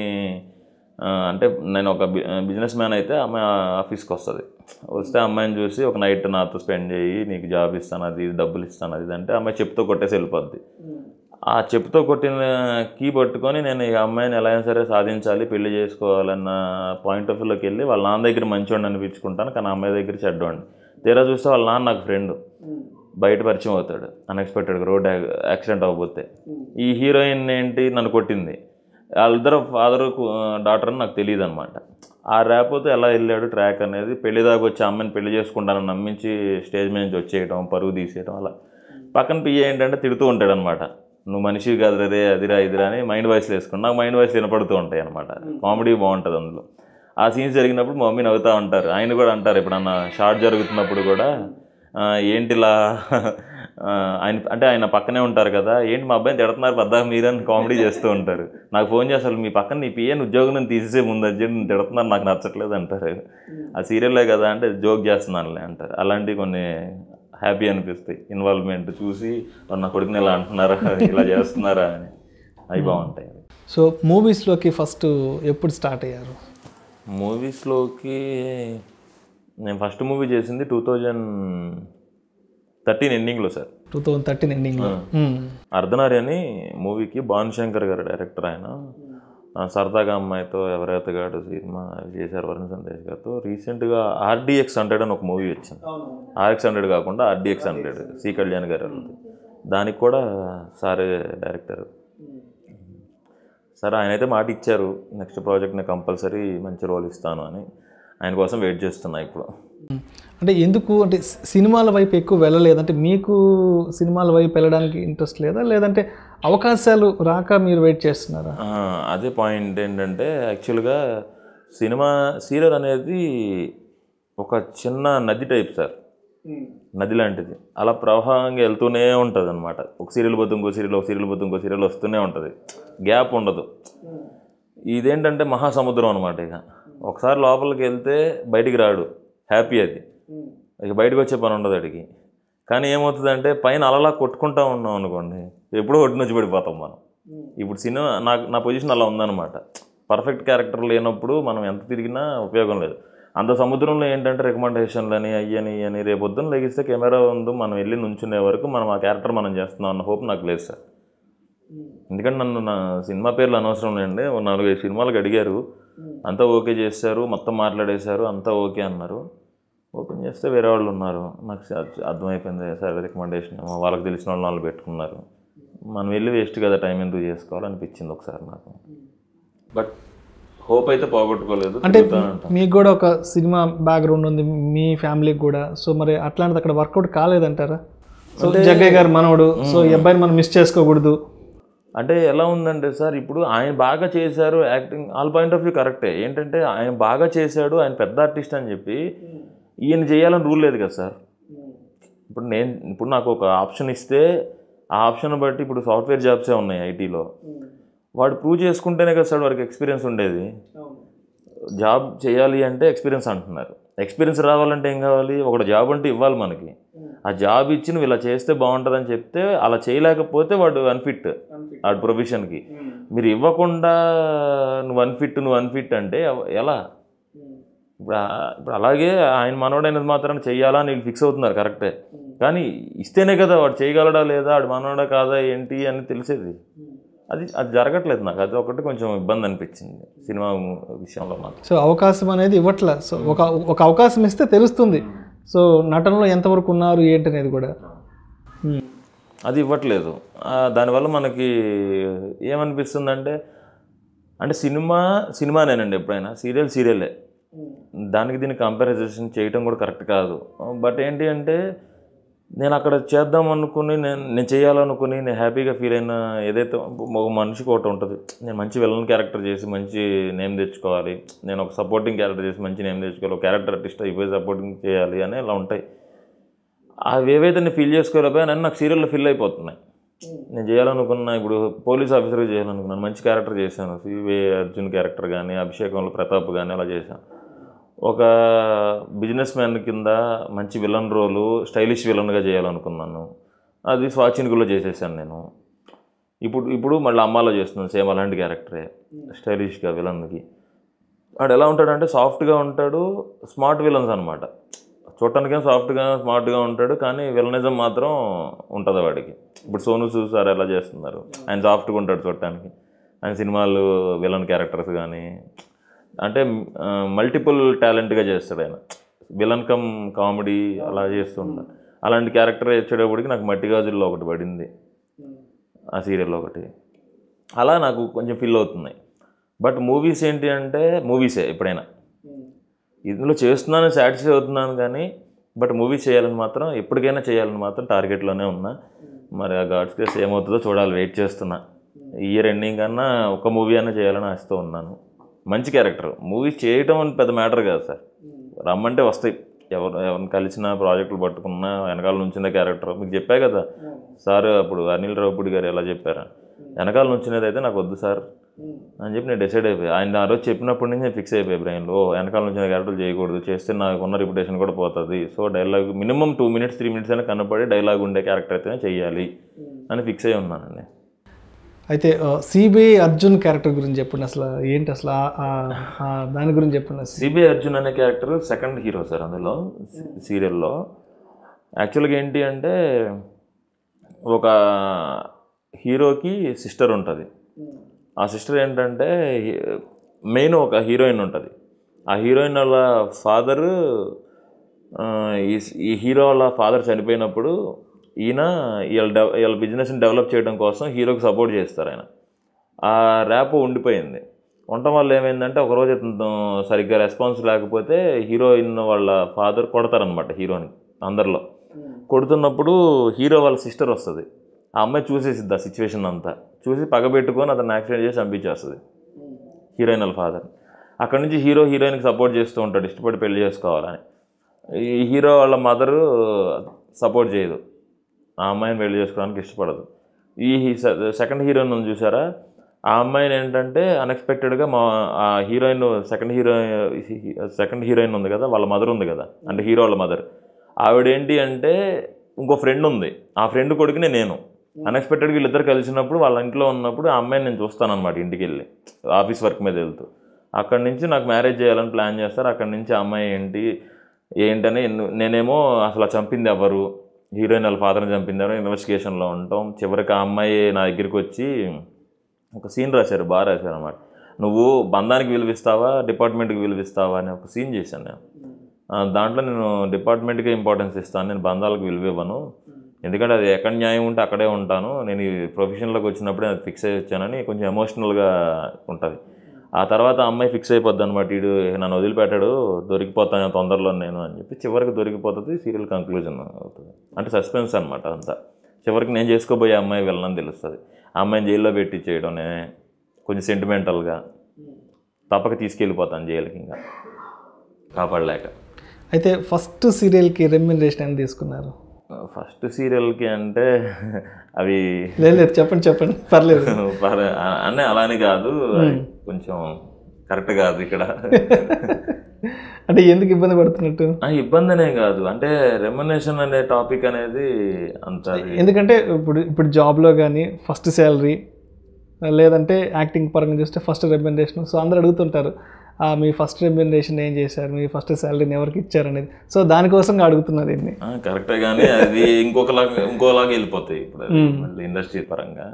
S1: అంటే నేను ఒక బిజినెస్ మ్యాన్ అయితే అమ్మాయి ఆఫీస్కి వస్తుంది వస్తే అమ్మాయిని చూసి ఒక నైట్ నాతో స్పెండ్ చేయి నీకు జాబ్ ఇస్తాను అది డబ్బులు ఇస్తాను అది అంటే అమ్మాయి చెప్తూ కొట్టేసి వెళ్ళిపోద్ది ఆ చెప్పుతో కొట్టిన కీ పట్టుకొని నేను ఈ అమ్మాయిని ఎలా అయినా సరే సాధించాలి పెళ్లి చేసుకోవాలన్న పాయింట్ ఆఫ్ వ్యూలోకి వెళ్ళి వాళ్ళ నాన్న దగ్గర మంచివాడిని అనిపించుకుంటాను కానీ అమ్మాయి దగ్గర చెడ్డవాడిని తీరా చూస్తే వాళ్ళ నాన్న నాకు ఫ్రెండ్ బయట పరిచయం అవుతాడు అన్ఎక్స్పెక్టెడ్గా రోడ్ యాక్సిడెంట్ అవ్వబోతే ఈ హీరోయిన్ ఏంటి నన్ను కొట్టింది వాళ్ళిద్దరు ఫాదర్ డాటర్ అని నాకు తెలియదు అనమాట ఆ రాకపోతే ఎలా వెళ్ళాడు ట్రాక్ అనేది పెళ్లి దాకా వచ్చి అమ్మని పెళ్లి చేసుకుంటానని నమ్మించి స్టేజ్ మీద నుంచి వచ్చేయడం పరుగు తీసేయడం అలా పక్కన పియ్య ఏంటంటే తిడుతూ ఉంటాడనమాట నువ్వు మనిషి కాదు అదే అదిరా ఇదిరా అని మైండ్ వాయిస్లు వేసుకుని నాకు మైండ్ వాయిస్ వినపడుతూ ఉంటాయి అనమాట కామెడీ hmm. బాగుంటుంది అందులో ఆ సీన్స్ జరిగినప్పుడు మా మమ్మీ నవ్వుతూ ఉంటారు ఆయన కూడా అంటారు ఎప్పుడన్నా షార్ట్ జరుగుతున్నప్పుడు కూడా ఏంటిలా ఆయన అంటే ఆయన పక్కనే ఉంటారు కదా ఏంటి మా అబ్బాయిని తిడుతున్నారు పెద్ద మీరని కామెడీ చేస్తూ ఉంటారు నాకు ఫోన్ చేసి అసలు మీ పక్కన నీ పిఎన్ ఉద్యోగం తీసేసే ముందు అర్జెంట్ నేను తిడుతున్నారు నాకు నచ్చట్లేదు అంటారు hmm. ఆ సీరియల్లే కదా అంటే జోక్ చేస్తున్నానులే అంటారు అలాంటి కొన్ని హ్యాపీ అనిపిస్తాయి ఇన్వాల్వ్మెంట్ చూసి నా కొడుకుని ఇలా అంటున్నారా ఇలా చేస్తున్నారా అని అవి hmm. బాగుంటాయి
S2: సో మూవీస్లోకి ఫస్ట్ ఎప్పుడు స్టార్ట్ అయ్యారు
S1: మూవీస్లోకి నేను ఫస్ట్ మూవీ చేసింది టూ థౌజండ్ థర్టీన్ ఎండింగ్లో సార్
S2: టూ థౌజండ్ థర్టీన్ ఎండింగ్లో hmm. hmm.
S1: అర్ధనారి అని మూవీకి భానుశంకర్ గారు డైరెక్టర్ ఆయన సరదాగా అమ్మాయితో ఎవరైతే గాడు సినిమా చేశారు వరుణ్ సందేశ్ గారితో రీసెంట్గా ఆర్డీఎక్స్ హండ్రెడ్ అని ఒక మూవీ వచ్చింది ఆర్ఎక్స్ హండ్రెడ్ కాకుండా RDX hundred C Kalyan garu దానికి కూడా సారే డైరెక్టర్ సరే అయితే మాట ఇచ్చారు నెక్స్ట్ ప్రాజెక్ట్ నేను కంపల్సరీ మంచి రోల్ ఇస్తాను అని ఆయన కోసం వెయిట్ చేస్తున్నా ఇప్పుడు
S2: అంటే ఎందుకు అంటే సినిమాల వైపు ఎక్కువ వెళ్ళలేదంటే మీకు సినిమాల వైపు వెళ్ళడానికి ఇంట్రెస్ట్ లేదా లేదంటే అవకాశాలు రాక మీరు వెయిట్ చేస్తున్నారా అదే పాయింట్
S1: ఏంటంటే యాక్చువల్గా సినిమా సీరియల్ అనేది ఒక చిన్న నది టైప్ సార్ hmm. నది లాంటిది అలా ప్రవాహంగా వెళ్తూనే ఉంటుంది అనమాట ఒక సీరియల్ పోతే ఇంకో సీరియల్ ఒక సీరియల్ పోతే ఇంకో సీరియల్ వస్తూనే ఉంటుంది గ్యాప్ ఉండదు hmm. ఇదేంటంటే మహాసముద్రం అనమాట ఇక ఒకసారి లోపలికి వెళ్తే బయటికి రాడు హ్యాపీ అది ఇక బయటకు వచ్చే పని ఉండదు అడిగి కానీ ఏమవుతుందంటే పైన అలలా కొట్టుకుంటా ఉన్నాం అనుకోండి ఎప్పుడో ఒడ్డు నుంచి పడిపోతాం మనం ఇప్పుడు సినిమా నాకు నా పొజిషన్ అలా ఉందన్నమాట పర్ఫెక్ట్ క్యారెక్టర్ లేనప్పుడు మనం ఎంత తిరిగినా ఉపయోగం లేదు అంత సముద్రంలో ఏంటంటే రికమెండేషన్లు అని అయ్యని అని రేపొద్దున లెగిస్తే కెమెరా ఉంది మనం వెళ్ళి నుంచునే వరకు మనం ఆ క్యారెక్టర్ మనం చేస్తున్నాం అన్న హోప్ నాకు లేదు సార్ ఎందుకంటే నన్ను నా సినిమా పేర్లు అనవసరం లేండి నాలుగైదు సినిమాలకు అడిగారు అంతా ఓకే చేశారు మొత్తం మాట్లాడేశారు అంతా ఓకే అన్నారు ఓపెన్ చేస్తే వేరే వాళ్ళు ఉన్నారు నాకు అర్థమైపోయింది సార్ రికమెండేషన్ వాళ్ళకి తెలిసిన వాళ్ళు వాళ్ళు పెట్టుకున్నారు మనం వెళ్ళి వేస్ట్ కదా టైం ఎందుకు చేసుకోవాలనిపించింది ఒకసారి నాకు బట్ హోప్ అయితే పోగొట్టుకోలేదు అంటే మీకు
S2: కూడా ఒక సినిమా బ్యాక్గ్రౌండ్ ఉంది మీ ఫ్యామిలీకి కూడా సో మరి అట్లాంటిది అక్కడ వర్కౌట్ కాలేదంటారా
S1: సో జగ్గయ్య గారు మనవడు సో ఈ అబ్బాయిని
S2: మనం మిస్ చేసుకోకూడదు
S1: అంటే ఎలా ఉందంటే సార్ ఇప్పుడు ఆయన బాగా చేశారు acting all point of view కరెక్టే ఏంటంటే ఆయన బాగా చేశాడు ఆయన పెద్ద ఆర్టిస్ట్ అని చెప్పి hmm. ఈయన చేయాలని రూల్ లేదు కదా సార్ hmm. ఇప్పుడు నేను ఇప్పుడు నాకు ఒక ఆప్షన్ ఇస్తే ఆ ఆప్షన్ బట్టి ఇప్పుడు సాఫ్ట్వేర్ జాబ్సే ఉన్నాయి ఐటీలో hmm. వాడు ప్రూవ్ చేసుకుంటేనే కదా సార్ వాడికి ఎక్స్పీరియన్స్ ఉండేది జాబ్ చేయాలి అంటే ఎక్స్పీరియన్స్ అంటున్నారు ఎక్స్పీరియన్స్ రావాలంటే ఏం కావాలి ఒకటి జాబ్ అంటే ఇవ్వాలి మనకి ఆ జాబ్ ఇచ్చి నువ్వు ఇలా చేస్తే బాగుంటుందని చెప్తే అలా చేయలేకపోతే వాడు అన్ఫిట్ వాడు ప్రొఫెషన్కి మీరు ఇవ్వకుండా నువ్వు అన్ఫిట్ నువ్వు అన్ఫిట్ అంటే ఎలా hmm. ఇప్పుడు ఇప్పుడు అలాగే ఆయన మనవడైనది మాత్రం చెయ్యాలా అని వీళ్ళు ఫిక్స్ అవుతున్నారు కరెక్టే hmm. కానీ ఇస్తేనే కదా వాడు చేయగలడా లేదా వాడు మనవడా కాదా ఏంటి అని తెలిసేది hmm. అది అది జరగట్లేదు నాకు అది ఒకటి కొంచెం ఇబ్బంది అనిపించింది సినిమా విషయంలో మాత్రం
S2: సో అవకాశం అనేది ఇవ్వట్లేదు సో ఒక ఒక అవకాశం ఇస్తే తెలుస్తుంది సో నటనలో ఎంతవరకు ఉన్నారు అనేది కూడా
S1: అది ఇవ్వట్లేదు దానివల్ల మనకి ఏమనిపిస్తుందంటే అంటే సినిమా సినిమానేనండి ఎప్పుడైనా సీరియల్ సీరియలే దానికి దీన్ని కంపారిజేషన్ చేయటం కూడా కరెక్ట్ కాదు బట్ ఏంటి అంటే నేను అక్కడ చేద్దాం అనుకుని నేను నేను చేయాలనుకుని నేను హ్యాపీగా ఫీల్ అయిన ఏదైతే ఒక మనిషికి ఒకటి ఉంటుంది నేను మంచి విలన్ క్యారెక్టర్ చేసి మంచి నేమ్ తెచ్చుకోవాలి నేను ఒక సపోర్టింగ్ క్యారెక్టర్ చేసి మంచి నేమ్ తెచ్చుకోవాలి క్యారెక్టర్ ఆర్టిస్ట్ అయిపోయి సపోర్టింగ్ చేయాలి అని ఇలా ఉంటాయి అవి ఏవైతే నేను ఫీల్ చేసుకోలేకపోయా నన్ను నాకు సీరియల్లో ఫిల్ అయిపోతున్నాయి నేను చేయాలనుకున్న ఇప్పుడు పోలీస్ ఆఫీసర్గా చేయాలనుకున్నాను మంచి క్యారెక్టర్ చేశాను సివి అర్జున్ క్యారెక్టర్ కానీ అభిషేకంలో ప్రతాప్ కానీ అలా చేశాను ఒక బిజినెస్ మ్యాన్ కింద మంచి విలన్ రోలు స్టైలిష్ విలన్గా చేయాలనుకున్నాను అది స్వాచినికులో చేసేసాను నేను ఇప్పుడు ఇప్పుడు మళ్ళీ అమ్మాలో చేస్తున్నాను సేమ్ అలాంటి క్యారెక్టరే స్టైలిష్గా విలన్కి వాడు ఎలా ఉంటాడంటే సాఫ్ట్గా ఉంటాడు స్మార్ట్ విలన్స్ అనమాట చూడటానికేం సాఫ్ట్గా స్మార్ట్గా ఉంటాడు కానీ విలనిజం మాత్రం ఉంటుంది వాడికి ఇప్పుడు సోను చూసారు సార్ ఎలా చేస్తున్నారు ఆయన సాఫ్ట్గా ఉంటాడు చూడటానికి ఆయన సినిమాలు విలన్ క్యారెక్టర్స్ కానీ అంటే మల్టిపుల్ టాలెంట్గా చేస్తాడు ఆయన విలన్ కమ్ కామెడీ అలా చేస్తుంటాడు hmm. అలాంటి క్యారెక్టర్ వచ్చేటప్పటికి నాకు మట్టి గాజుల్లో ఒకటి పడింది hmm. ఆ సీరియల్లో ఒకటి అలా నాకు కొంచెం ఫీల్ అవుతున్నాయి బట్ మూవీస్ ఏంటి అంటే మూవీసే ఎప్పుడైనా hmm. ఇందులో చేస్తున్నాను సాటిస్ఫై అవుతున్నాను కానీ బట్ మూవీ చేయాలని మాత్రం ఎప్పటికైనా చేయాలని మాత్రం టార్గెట్లోనే ఉన్నా మరి ఆ గాడ్స్ ప్లేస్ ఏమవుతుందో చూడాలి వెయిట్ చేస్తున్నా ఇయర్ ఎండింగ్ కన్నా ఒక మూవీ అయినా చేయాలని ఆశతో ఉన్నాను మంచి క్యారెక్టర్ మూవీ చేయటం అని పెద్ద మ్యాటర్ కాదు సార్ రమ్మంటే వస్తాయి ఎవరు ఎవరిని కలిసిన ప్రాజెక్టులు పట్టుకున్నా వెనకాల నుంచిన క్యారెక్టర్ మీకు చెప్పా కదా సార్ అప్పుడు అనిల్ రావుపూడి గారు ఎలా చెప్పారు వెనకాల నుంచినది అయితే నాకు వద్దు సార్ అని చెప్పి నేను డిసైడ్ అయిపోయి ఆయన ఆ రోజు చెప్పినప్పటి నుంచి నేను ఫిక్స్ అయిపోయి బ్రెయిన్లో వెనకాల నుంచి క్యారెక్టర్లు చేయకూడదు చేస్తే నాకున్న రిప్యుటేషన్ కూడా పోతుంది so dialogue minimum two minutes three minutes అయినా కనపడి డైలాగ్ ఉండే క్యారెక్టర్ అయితేనే చేయాలి అని ఫిక్స్ అయి ఉన్నానండి
S2: అయితే సిబిఐ అర్జున్ క్యారెక్టర్ గురించి చెప్పండి అసలు ఏంటి అసలు దాని గురించి చెప్పండి
S1: సిబిఐ అర్జున్ అనే క్యారెక్టర్ సెకండ్ హీరో సార్ అందులో సీరియల్లో యాక్చువల్గా ఏంటి అంటే ఒక హీరోకి సిస్టర్ ఉంటుంది ఆ సిస్టర్ ఏంటంటే మెయిన్ ఒక హీరోయిన్ ఉంటుంది ఆ హీరోయిన్ వాళ్ళ ఫాదరు ఈ హీరో వాళ్ళ ఫాదర్ చనిపోయినప్పుడు ఈయన వీళ్ళ వీళ్ళ బిజినెస్ని డెవలప్ చేయడం కోసం హీరోకి సపోర్ట్ చేస్తారు ఆయన ఆ ర్యాప్ ఉండిపోయింది ఉండటం వల్ల ఏమైందంటే ఒకరోజు ఇతను సరిగ్గా రెస్పాన్స్ లేకపోతే హీరోయిన్ వాళ్ళ ఫాదర్ కొడతారనమాట హీరోని అందరిలో కొడుతున్నప్పుడు హీరో వాళ్ళ సిస్టర్ వస్తుంది ఆ అమ్మాయి చూసేసిద్ది ఆ సిచ్యువేషన్ అంతా చూసి పగబెట్టుకొని అతను యాక్సిడెంట్ చేసి పంపించేస్తుంది హీరోయిన్ వాళ్ళ ఫాదర్ అక్కడి నుంచి హీరో హీరోయిన్కి సపోర్ట్ చేస్తూ ఉంటాడు ఇష్టపడి పెళ్లి చేసుకోవాలని ఈ హీరో వాళ్ళ మదరు సపోర్ట్ చేయదు ఆ అమ్మాయిని పెళ్లి చేసుకోవడానికి ఇష్టపడదు ఈ సెకండ్ హీరోయిన్ ఉంది చూసారా ఆ అమ్మాయిని ఏంటంటే అన్ఎక్స్పెక్టెడ్గా మా ఆ heroine second heroine second heroine ఉంది కదా వాళ్ళ మదర్ ఉంది కదా అంటే హీరో వాళ్ళ మదర్ ఆవిడేంటి అంటే ఇంకో ఫ్రెండ్ ఉంది ఆ ఫ్రెండ్ కొడుకునే నేను అన్ఎక్స్పెక్టెడ్గా వీళ్ళిద్దరు కలిసినప్పుడు వాళ్ళ ఇంట్లో ఉన్నప్పుడు ఆ అమ్మాయిని నేను చూస్తానమాట ఇంటికి వెళ్ళి ఆఫీస్ వర్క్ మీద వెళ్తూ అక్కడి నుంచి నాకు మ్యారేజ్ చేయాలని ప్లాన్ చేస్తారు అక్కడి నుంచి ఆ అమ్మాయి ఏంటి ఏంటని నేనేమో అసలు చంపింది ఎవరు హీరోయిన్ వాళ్ళ ఫాదర్ని చంపిందని ఇన్వెస్టిగేషన్లో ఉంటాం చివరికి ఆ అమ్మాయి నా దగ్గరికి వచ్చి ఒక సీన్ రాశారు బాగా రాశారు అన్నమాట నువ్వు బంధానికి విలువిస్తావా డిపార్ట్మెంట్కి విలువిస్తావా అని ఒక సీన్ చేశాను నేను దాంట్లో నేను డిపార్ట్మెంట్కే ఇంపార్టెన్స్ ఇస్తాను నేను బంధాలకు విలువ ఇవ్వను ఎందుకంటే అది ఎక్కడ న్యాయం ఉంటే అక్కడే ఉంటాను నేను ఈ ప్రొఫెషన్లోకి వచ్చినప్పుడే అది ఫిక్స్ అయ్యి వచ్చానని కొంచెం ఎమోషనల్గా ఉంటుంది ఆ తర్వాత అమ్మాయి ఫిక్స్ అయిపోద్ది అనమాట వీడు నన్ను వదిలిపెట్టాడు దొరికిపోతాను తొందరలో నేను అని చెప్పి చివరికి దొరికిపోతుంది సీరియల్ కంక్లూజన్ అవుతుంది అంటే సస్పెన్స్ అనమాట అంతా చివరికి నేను చేసుకోబోయే అమ్మాయి వెళ్ళనని తెలుస్తుంది ఆ అమ్మాయిని జైల్లో పెట్టి చేయడం నేనే కొంచెం సెంటిమెంటల్గా తప్పక తీసుకెళ్ళిపోతాను జైలుకి ఇంకా కాపాడలేక
S2: అయితే ఫస్ట్ సీరియల్కి రెమ్యునరేషన్ ఏం తీసుకున్నారు
S1: ఫస్ట్ సీరియల్కి అంటే అవి లేదు
S2: చెప్పండి చెప్పండి పర్లేదు
S1: (laughs) అన్నీ అలానే కాదు hmm. కొంచెం కరెక్ట్ కాదు ఇక్కడ (laughs)
S2: అంటే ఎందుకు ఇబ్బంది పడుతున్నట్టు ఇబ్బంది అనే
S1: కాదు అంటే రెమ్యునేషన్ అనే టాపిక్ అనేది అంత
S2: ఎందుకంటే ఇప్పుడు ఇప్పుడు జాబ్లో కానీ ఫస్ట్ శాలరీ లేదంటే యాక్టింగ్ పరంగా చూస్తే ఫస్ట్ రెమ్యునేషన్ సో అందరు అడుగుతుంటారు మీ ఫస్ట్ రెమ్యూనరేషన్ ఏం చేశారు మీ ఫస్ట్ శాలరీని ఎవరికి ఇచ్చారు అనేది సో దానికోసం అడుగుతున్నా దీన్ని
S1: కరెక్టే కానీ అది ఇంకొకలాగా ఇంకోలాగా వెళ్ళిపోతాయి ఇప్పుడు మళ్ళీ ఇండస్ట్రీ పరంగా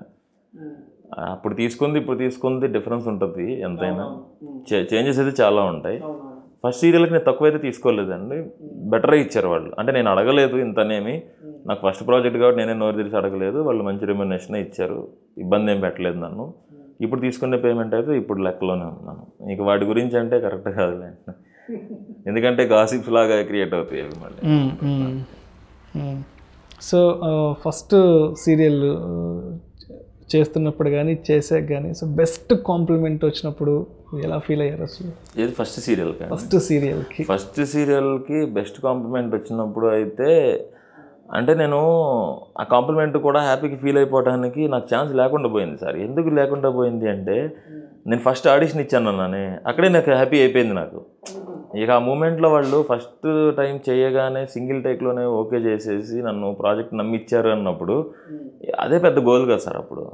S1: అప్పుడు తీసుకుంది ఇప్పుడు తీసుకుంది డిఫరెన్స్ ఉంటుంది ఎంతైనా చేంజెస్ అయితే చాలా ఉంటాయి ఫస్ట్ సీరియల్కి నేను తక్కువ అయితే తీసుకోలేదండి బెటర్ ఇచ్చారు వాళ్ళు అంటే నేను అడగలేదు ఇంతనేమి నాకు ఫస్ట్ ప్రాజెక్ట్ కాబట్టి నేనే నోరు తెలిసి అడగలేదు వాళ్ళు మంచి రెమ్యునేషన్ ఇచ్చారు ఇబ్బంది ఏం పెట్టలేదు నన్ను ఇప్పుడు తీసుకునే పేమెంట్ అయితే ఇప్పుడు లెక్కలోనే ఉన్నాను ఇంక వాటి గురించి అంటే కరెక్ట్ కాదు (laughs) ఎందుకంటే గాసిప్స్ లాగా క్రియేట్ అవుతాయి
S2: మళ్ళీ సో ఫస్ట్ సీరియల్ చేస్తున్నప్పుడు కానీ చేసాక కానీ సో బెస్ట్ కాంప్లిమెంట్ వచ్చినప్పుడు ఎలా ఫీల్ అయ్యారు అసలు
S1: ఏది ఫస్ట్ సీరియల్ ఫస్ట్ సీరియల్కి ఫస్ట్ సీరియల్కి బెస్ట్ కాంప్లిమెంట్ వచ్చినప్పుడు అయితే అంటే నేను ఆ కాంప్లిమెంట్ కూడా హ్యాపీకి ఫీల్ అయిపోవడానికి నాకు ఛాన్స్ లేకుండా పోయింది సార్ ఎందుకు లేకుండా పోయింది అంటే నేను ఫస్ట్ ఆడిషన్ ఇచ్చాను అన్నానే అక్కడే నాకు హ్యాపీ అయిపోయింది నాకు ఇక ఆ మూమెంట్లో వాళ్ళు ఫస్ట్ టైం చేయగానే సింగిల్ టేక్లోనే ఓకే చేసేసి నన్ను ప్రాజెక్ట్ నమ్మిచ్చారు అన్నప్పుడు అదే పెద్ద గోల్ కదా సార్ అప్పుడు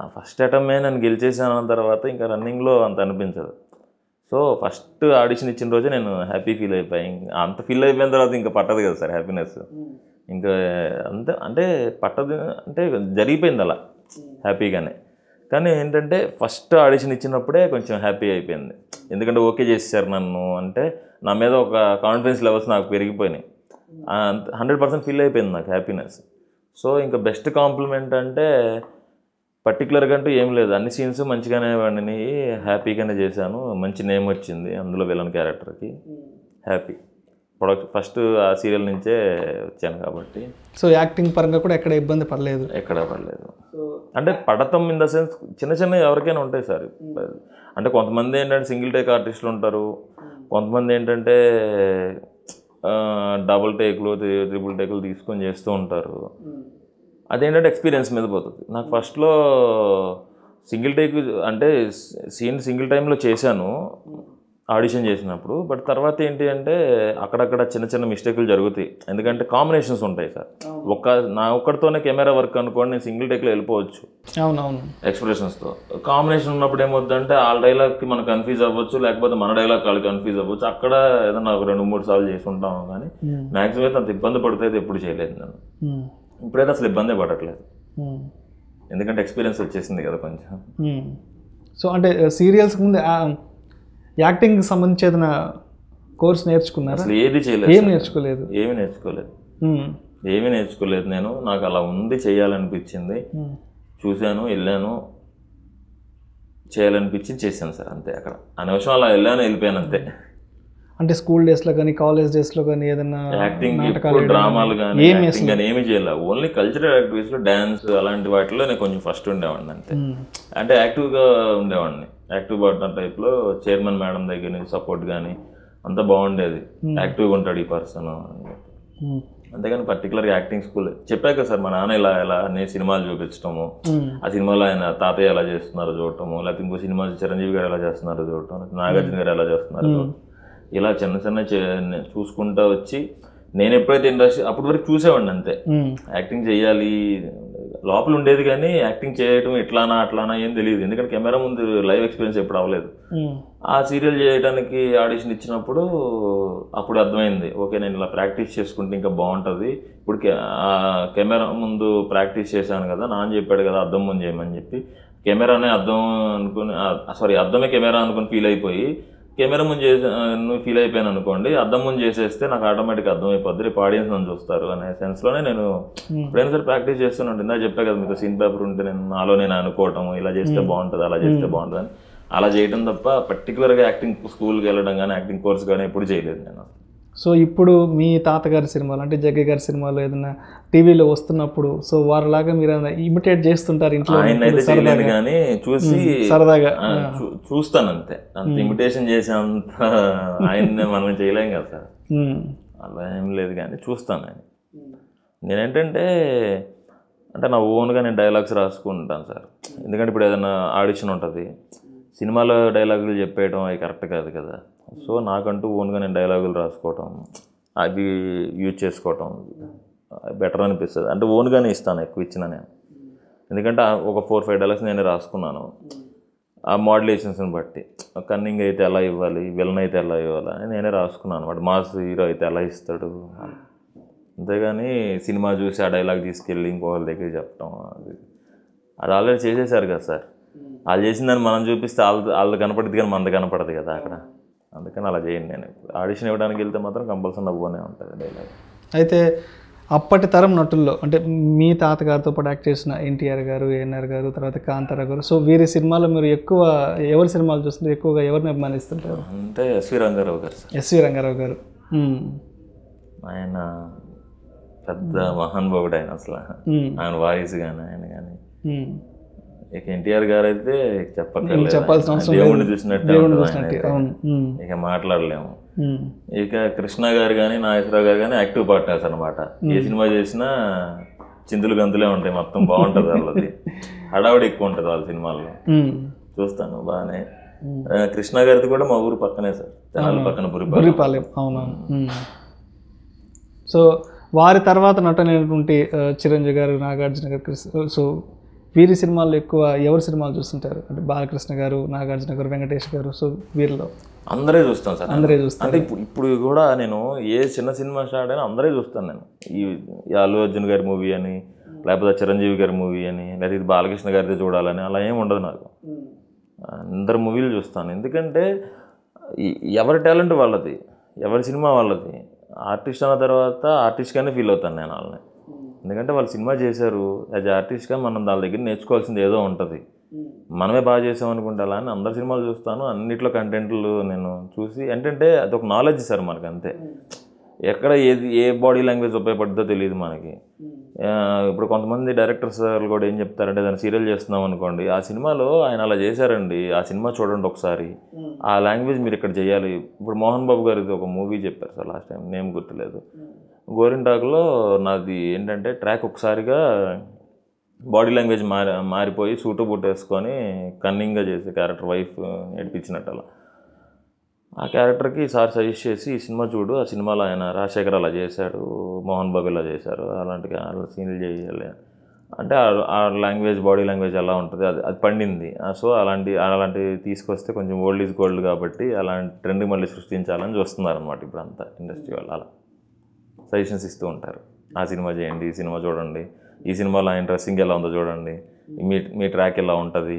S1: ఆ ఫస్ట్ అటమే నన్ను గెలిచేసాను అన్న తర్వాత ఇంకా రన్నింగ్లో అంత అనిపించదు సో ఫస్ట్ ఆడిషన్ ఇచ్చిన రోజే నేను హ్యాపీ ఫీల్ అయిపోయాను అంత ఫీల్ అయిపోయిన తర్వాత ఇంకా పట్టదు కదా సార్ హ్యాపీనెస్ ఇంకా అంతే అంటే పట్టదు అంటే జరిగిపోయింది అలా hmm. హ్యాపీగానే కానీ ఏంటంటే ఫస్ట్ ఆడిషన్ ఇచ్చినప్పుడే కొంచెం హ్యాపీ అయిపోయింది ఎందుకంటే ఓకే చేసేసారు నన్ను అంటే నా మీద ఒక కాన్ఫిడెన్స్ లెవెల్స్ నాకు పెరిగిపోయినాయి hmm. హండ్రెడ్ పర్సెంట్ ఫీల్ అయిపోయింది నాకు హ్యాపీనెస్ సో ఇంకా బెస్ట్ కాంప్లిమెంట్ అంటే పర్టికులర్గా అంటూ ఏం లేదు అన్ని సీన్స్ మంచిగానే వండినాయి హ్యాపీగానే చేశాను మంచి నేమ్ వచ్చింది అందులో విలన్ క్యారెక్టర్కి హ్యాపీ ప్రొడక్ట్ ఫస్ట్ ఆ సీరియల్ నుంచే వచ్చాను కాబట్టి
S2: సో యాక్టింగ్ పరంగా కూడా ఎక్కడ ఇబ్బంది పడలేదు
S1: ఎక్కడ పడలేదు అంటే పడతాం ఇన్ ద సెన్స్ చిన్న చిన్న ఎవరికైనా ఉంటాయి సార్ అంటే కొంతమంది ఏంటంటే సింగిల్ టేక్ ఆర్టిస్టులు ఉంటారు కొంతమంది ఏంటంటే డబుల్ టేక్లు ట్రిపుల్ టేక్లు తీసుకొని చేస్తూ ఉంటారు అదేంటంటే ఎక్స్పీరియన్స్ మీద పోతుంది నాకు ఫస్ట్లో సింగిల్ టేక్ అంటే సీన్ సింగిల్ టైంలో చేశాను ఆడిషన్ చేసినప్పుడు బట్ తర్వాత ఏంటి అంటే అక్కడక్కడ చిన్న చిన్న మిస్టేకులు జరుగుతాయి ఎందుకంటే కాంబినేషన్స్ ఉంటాయి సార్ ఒక్క నా ఒక్కడితోనే కెమెరా వర్క్ అనుకోండి నేను సింగిల్ టేక్లో వెళ్ళిపోవచ్చు అవునవును ఎక్స్ప్రెషన్స్తో కాంబినేషన్ ఉన్నప్పుడు అంటే వాళ్ళ డైలాగ్కి మనం కన్ఫ్యూజ్ అవ్వచ్చు లేకపోతే మన డైలాగ్ వాళ్ళు కన్ఫ్యూజ్ అవ్వచ్చు అక్కడ ఏదైనా ఒక రెండు మూడు సార్లు చేసి ఉంటాము కానీ మ్యాక్సిమం అయితే అంత ఇబ్బంది పడితే ఎప్పుడు చేయలేదు నేను ఇప్పుడైతే అసలు ఇబ్బందే పడట్లేదు ఎందుకంటే ఎక్స్పీరియన్స్ వచ్చేసింది కదా కొంచెం
S2: సో అంటే సీరియల్స్ ముందు యాక్టింగ్ సంబంధించి ఏదైనా కోర్స్ నేర్చుకున్నారు అసలు ఏది చేయలేదు ఏం నేర్చుకోలేదు
S1: ఏమి నేర్చుకోలేదు ఏమి నేర్చుకోలేదు నేను నాకు అలా ఉంది చేయాలనిపించింది చూశాను వెళ్ళాను చేయాలనిపించింది చేశాను సార్ అంతే అక్కడ అనవసరం అలా వెళ్ళాను వెళ్ళిపోయాను అంతే
S2: అంటే స్కూల్ డేస్లో కానీ కాలేజ్ డేస్లో కానీ ఏదైనా యాక్టింగ్ డ్రామాలు కానీ
S1: కానీ ఏమి చేయలే ఓన్లీ కల్చరల్ యాక్టివిటీస్లో డ్యాన్స్ అలాంటి వాటిలో నేను కొంచెం ఫస్ట్ ఉండేవాడిని అంతే అంటే యాక్టివ్గా ఉండేవాడిని యాక్టివ్ పార్ట్నర్ టైప్లో చైర్మన్ మేడం దగ్గర నుంచి సపోర్ట్ కానీ అంతా బాగుండేది hmm. యాక్టివ్గా ఉంటాడు ఈ పర్సన్ hmm. అంతేగాని పర్టికులర్గా యాక్టింగ్ స్కూల్ చెప్పాక సార్ మా నాన్న ఇలా ఇలా నేను సినిమాలు చూపించడము hmm. ఆ సినిమాలో ఆయన తాతయ్య ఎలా చేస్తున్నారో చూడటము లేకపోతే ఇంకో సినిమా చిరంజీవి గారు ఎలా చేస్తున్నారో చూడటం నాగార్జున గారు ఎలా చేస్తున్నారు ఇలా చిన్న చిన్న చూసుకుంటా వచ్చి నేను ఎప్పుడైతే ఇండస్ట్రీ అప్పటి వరకు చూసేవాడిని అంతే యాక్టింగ్ చేయాలి లోపల ఉండేది కానీ యాక్టింగ్ చేయటం ఎట్లానా అట్లానా ఏం తెలియదు ఎందుకంటే కెమెరా ముందు లైవ్ ఎక్స్పీరియన్స్ ఎప్పుడు అవ్వలేదు ఆ సీరియల్ చేయడానికి ఆడిషన్ ఇచ్చినప్పుడు అప్పుడు అర్థమైంది ఓకే నేను ఇలా ప్రాక్టీస్ చేసుకుంటే ఇంకా బాగుంటుంది ఇప్పుడు కెమెరా ముందు ప్రాక్టీస్ చేశాను కదా నాన్న చెప్పాడు కదా అర్థం ముందు చేయమని చెప్పి కెమెరానే అర్థం అనుకుని సారీ అర్థమే కెమెరా అనుకుని ఫీల్ అయిపోయి కెమెరా ముందు చేసి ఫీల్ అయిపోయాను అనుకోండి అర్థం ముందు చేసేస్తే నాకు ఆటోమేటిక్గా అయిపోద్ది రేపు ఆడియన్స్ నన్ను చూస్తారు అనే సెన్స్లోనే నేను ఫ్రెండ్స్ సరే ప్రాక్టీస్ ఉంటుంది అది చెప్పా కదా మీకు సీన్ పేపర్ ఉంటే నేను నాలో నేను అనుకోవటం ఇలా చేస్తే hmm. బాగుంటుంది అలా చేస్తే hmm. బాగుంటుంది అని అలా చేయడం తప్ప పర్టికులర్గా యాక్టింగ్ స్కూల్కి వెళ్ళడం కానీ యాక్టింగ్ కోర్స్ కానీ ఎప్పుడు చేయలేదు నేను
S2: సో ఇప్పుడు మీ తాతగారి సినిమాలు అంటే జగ్గయ్య గారి సినిమాలు ఏదైనా టీవీలో వస్తున్నప్పుడు సో వారిలాగా మీరు ఇమిటేట్ చేస్తుంటారు ఇంట్లో చేయలేదు కానీ చూసి సరదాగా
S1: చూస్తాను అంతే అంత ఇమిటేషన్ చేసే అంత ఆయన మనం చేయలేం కదా సార్ అలా ఏం లేదు కానీ చూస్తాను నేను నేనేంటంటే అంటే నా ఓన్గా నేను డైలాగ్స్ రాసుకుంటాను సార్ ఎందుకంటే ఇప్పుడు ఏదైనా ఆడిషన్ ఉంటుంది సినిమాలో డైలాగులు చెప్పేయటం అవి కరెక్ట్ కాదు కదా సో నాకంటూ ఓన్గా నేను డైలాగులు రాసుకోవటం అది యూజ్ చేసుకోవటం బెటర్ అనిపిస్తుంది అంటే ఓన్గానే ఇస్తాను ఎక్కువ ఇచ్చిన నేను ఎందుకంటే ఒక ఫోర్ ఫైవ్ డైలాగ్స్ నేను రాసుకున్నాను ఆ మోడ్యులేషన్స్ని బట్టి కన్నింగ్ అయితే ఎలా ఇవ్వాలి విలన్ అయితే ఎలా ఇవ్వాలి అని నేనే రాసుకున్నాను అనమాట మాస్ హీరో అయితే ఎలా ఇస్తాడు అంతేగాని సినిమా చూసి ఆ డైలాగ్ తీసుకెళ్ళి ఇంకో దగ్గర చెప్పడం అది అది ఆల్రెడీ చేసేసారు కదా సార్ వాళ్ళు చేసిందని మనం చూపిస్తే వాళ్ళు వాళ్ళు కనపడింది కానీ మనది కనపడదు కదా అక్కడ అందుకని అలా చేయండి నేను ఆడిషన్ ఇవ్వడానికి వెళ్తే మాత్రం కంపల్సరీ నవ్వునే ఉంటుంది డైలాగ్
S2: అయితే అప్పటి తరం నటుల్లో అంటే మీ తాతగారితో పాటు యాక్ట్ చేసిన ఎన్టీఆర్ గారు ఏఎన్ఆర్ గారు తర్వాత కాంతారా గారు సో వీరి సినిమాలో మీరు ఎక్కువ ఎవరి సినిమాలు చూస్తుంటే ఎక్కువగా ఎవరిని అభిమానిస్తుంటారు
S1: అంటే ఎస్వి రంగారావు గారు
S2: ఎస్వి రంగారావు గారు
S1: ఆయన పెద్ద మహానుభావుడు ఆయన అసలు ఆయన వాయిస్ కానీ ఆయన కానీ ఇక ఎన్టీఆర్ గారు అయితే చెప్పాల్సిన దేవుణ్ణి చూసినట్టే ఇక మాట్లాడలేము ఇక కృష్ణ గారు కానీ నాగేశ్వరరావు గారు కానీ యాక్టివ్ పార్ట్నర్స్ అనమాట ఏ సినిమా చేసినా చిందులు గంతులే ఉంటాయి మొత్తం బాగుంటుంది వాళ్ళది (laughs) హడావుడి ఎక్కువ ఉంటుంది వాళ్ళ సినిమాల్లో చూస్తాను బాగానే కృష్ణ గారిది కూడా మా ఊరు పక్కనే సార్ తెనాలి పక్కన
S2: అవునవును సో వారి తర్వాత నటనటువంటి చిరంజీవి గారు నాగార్జున గారు సో వీరి సినిమాలు ఎక్కువ ఎవరి సినిమాలు చూస్తుంటారు అంటే బాలకృష్ణ గారు నాగార్జున గారు వెంకటేష్ గారు సో వీరిలో అందరే చూస్తాను సార్ అందరే చూస్తాను అంటే ఇప్పుడు
S1: ఇప్పుడు కూడా నేను ఏ చిన్న సినిమా స్టార్ట్ అయినా అందరే చూస్తాను నేను ఈ అల్లు అర్జున్ గారి మూవీ అని లేకపోతే చిరంజీవి గారి మూవీ అని లేకపోతే బాలకృష్ణ గారిది చూడాలని అలా ఏమి ఉండదు నాకు అందరి మూవీలు చూస్తాను ఎందుకంటే ఎవరి టాలెంట్ వాళ్ళది ఎవరి సినిమా వాళ్ళది ఆర్టిస్ట్ అన్న తర్వాత ఆర్టిస్ట్గానే ఫీల్ అవుతాను నేను వాళ్ళని ఎందుకంటే వాళ్ళు సినిమా చేశారు యాజ్ ఆర్టిస్ట్గా మనం దాని దగ్గర నేర్చుకోవాల్సింది ఏదో ఉంటుంది మనమే బాగా చేసామనుకుంటే అలా అని అందరు సినిమాలు చూస్తాను అన్నిట్లో కంటెంట్లు నేను చూసి ఏంటంటే అది ఒక నాలెడ్జ్ సార్ మనకు అంతే ఎక్కడ ఏది ఏ బాడీ లాంగ్వేజ్ ఉపయోగపడుతుందో తెలియదు మనకి ఇప్పుడు కొంతమంది డైరెక్టర్ సార్లు కూడా ఏం చెప్తారంటే దాన్ని సీరియల్ చేస్తున్నాం అనుకోండి ఆ సినిమాలో ఆయన అలా చేశారండి ఆ సినిమా చూడండి ఒకసారి ఆ లాంగ్వేజ్ మీరు ఇక్కడ చేయాలి ఇప్పుడు మోహన్ బాబు గారిది ఒక మూవీ చెప్పారు సార్ లాస్ట్ టైం నేమ్ గుర్తులేదు గోరింటాకులో నాది ఏంటంటే ట్రాక్ ఒకసారిగా బాడీ లాంగ్వేజ్ మారి మారిపోయి సూటు బూట్ వేసుకొని కన్నింగ్గా చేసే క్యారెక్టర్ వైఫ్ నడిపించినట్టు అలా ఆ క్యారెక్టర్కి సార్ సజెస్ట్ చేసి ఈ సినిమా చూడు ఆ సినిమాలో ఆయన రాజశేఖర్ అలా చేశాడు మోహన్ బాబు ఇలా చేశారు అలాంటి సీన్లు చేయాలి అంటే ఆ లాంగ్వేజ్ బాడీ లాంగ్వేజ్ ఎలా ఉంటుంది అది అది పండింది సో అలాంటి అలాంటివి తీసుకొస్తే కొంచెం ఓల్డ్ ఈజ్ గోల్డ్ కాబట్టి అలాంటి ట్రెండ్ మళ్ళీ సృష్టించాలని చూస్తున్నారనమాట ఇప్పుడు అంతా ఇండస్ట్రీ వాళ్ళు అలా సజెషన్స్ ఇస్తూ ఉంటారు ఆ సినిమా చేయండి ఈ సినిమా చూడండి ఈ సినిమాలో ఆయన డ్రెస్సింగ్ ఎలా ఉందో చూడండి మీ మీ ట్రాక్ ఎలా ఉంటుంది